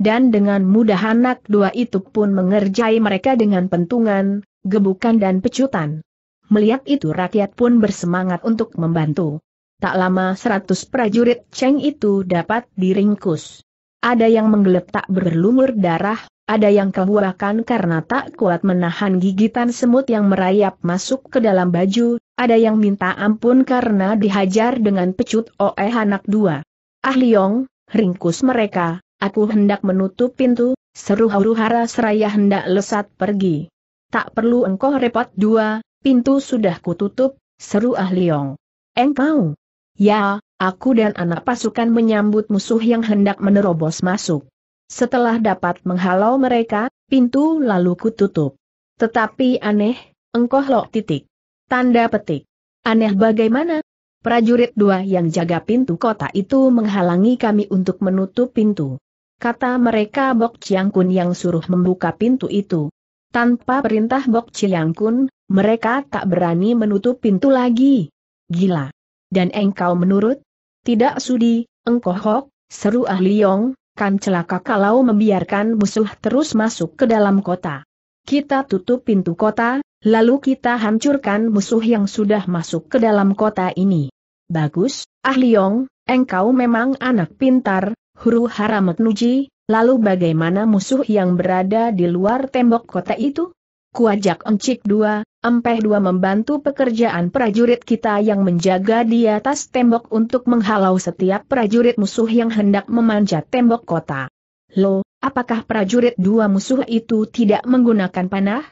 Dan dengan mudah anak dua itu pun mengerjai mereka dengan pentungan, gebukan dan pecutan. Melihat itu rakyat pun bersemangat untuk membantu. Tak lama seratus prajurit ceng itu dapat diringkus. Ada yang menggeletak berlumur darah, ada yang kebuakan karena tak kuat menahan gigitan semut yang merayap masuk ke dalam baju, ada yang minta ampun karena dihajar dengan pecut oleh anak dua. Ah Liong, ringkus mereka, aku hendak menutup pintu, seru Haru hara seraya hendak lesat pergi. Tak perlu engkau repot dua, pintu sudah kututup, seru ah Liong. Engkau? Ya, aku dan anak pasukan menyambut musuh yang hendak menerobos masuk. Setelah dapat menghalau mereka, pintu lalu kututup. Tetapi aneh, engkau lo titik. Tanda petik. Aneh bagaimana? Prajurit dua yang jaga pintu kota itu menghalangi kami untuk menutup pintu. Kata mereka Bok Chiang Kun yang suruh membuka pintu itu. Tanpa perintah Bok Chiang Kun, mereka tak berani menutup pintu lagi. Gila. Dan engkau menurut? Tidak sudi, engkau hok, seru Ah Liong, kan celaka kalau membiarkan musuh terus masuk ke dalam kota. Kita tutup pintu kota, lalu kita hancurkan musuh yang sudah masuk ke dalam kota ini. Bagus, Ah Liong, engkau memang anak pintar, huru hara metnuji, lalu bagaimana musuh yang berada di luar tembok kota itu? Kuajak Encik dua, Empeh dua membantu pekerjaan prajurit kita yang menjaga di atas tembok untuk menghalau setiap prajurit musuh yang hendak memanjat tembok kota. Loh, Apakah prajurit dua musuh itu tidak menggunakan panah?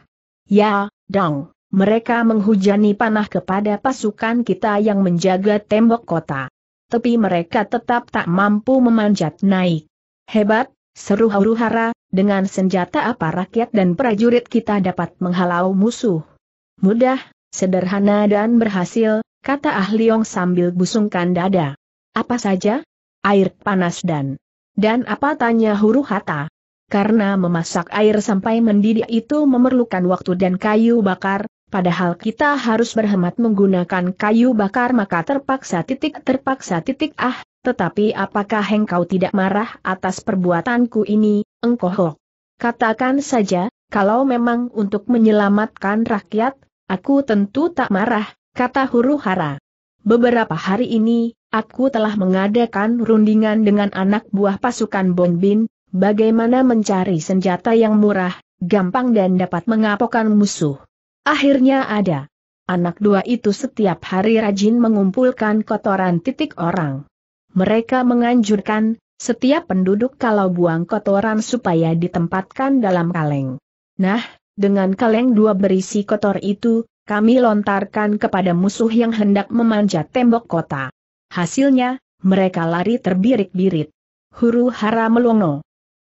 Ya, Dong, mereka menghujani panah kepada pasukan kita yang menjaga tembok kota. Tapi mereka tetap tak mampu memanjat naik. Hebat, seru huru-hara, dengan senjata apa rakyat dan prajurit kita dapat menghalau musuh. Mudah, sederhana dan berhasil, kata Ah sambil busungkan dada. Apa saja? Air panas dan dan apa tanya huru hata? Karena memasak air sampai mendidih itu memerlukan waktu dan kayu bakar, padahal kita harus berhemat menggunakan kayu bakar maka terpaksa titik terpaksa titik ah, tetapi apakah engkau tidak marah atas perbuatanku ini, engkau Katakan saja, kalau memang untuk menyelamatkan rakyat, aku tentu tak marah, kata huru hara. Beberapa hari ini, Aku telah mengadakan rundingan dengan anak buah pasukan Bonbin, bagaimana mencari senjata yang murah, gampang dan dapat mengapokan musuh. Akhirnya ada. Anak dua itu setiap hari rajin mengumpulkan kotoran titik orang. Mereka menganjurkan, setiap penduduk kalau buang kotoran supaya ditempatkan dalam kaleng. Nah, dengan kaleng dua berisi kotor itu, kami lontarkan kepada musuh yang hendak memanjat tembok kota. Hasilnya, mereka lari terbirik-birit. Huru hara melongo.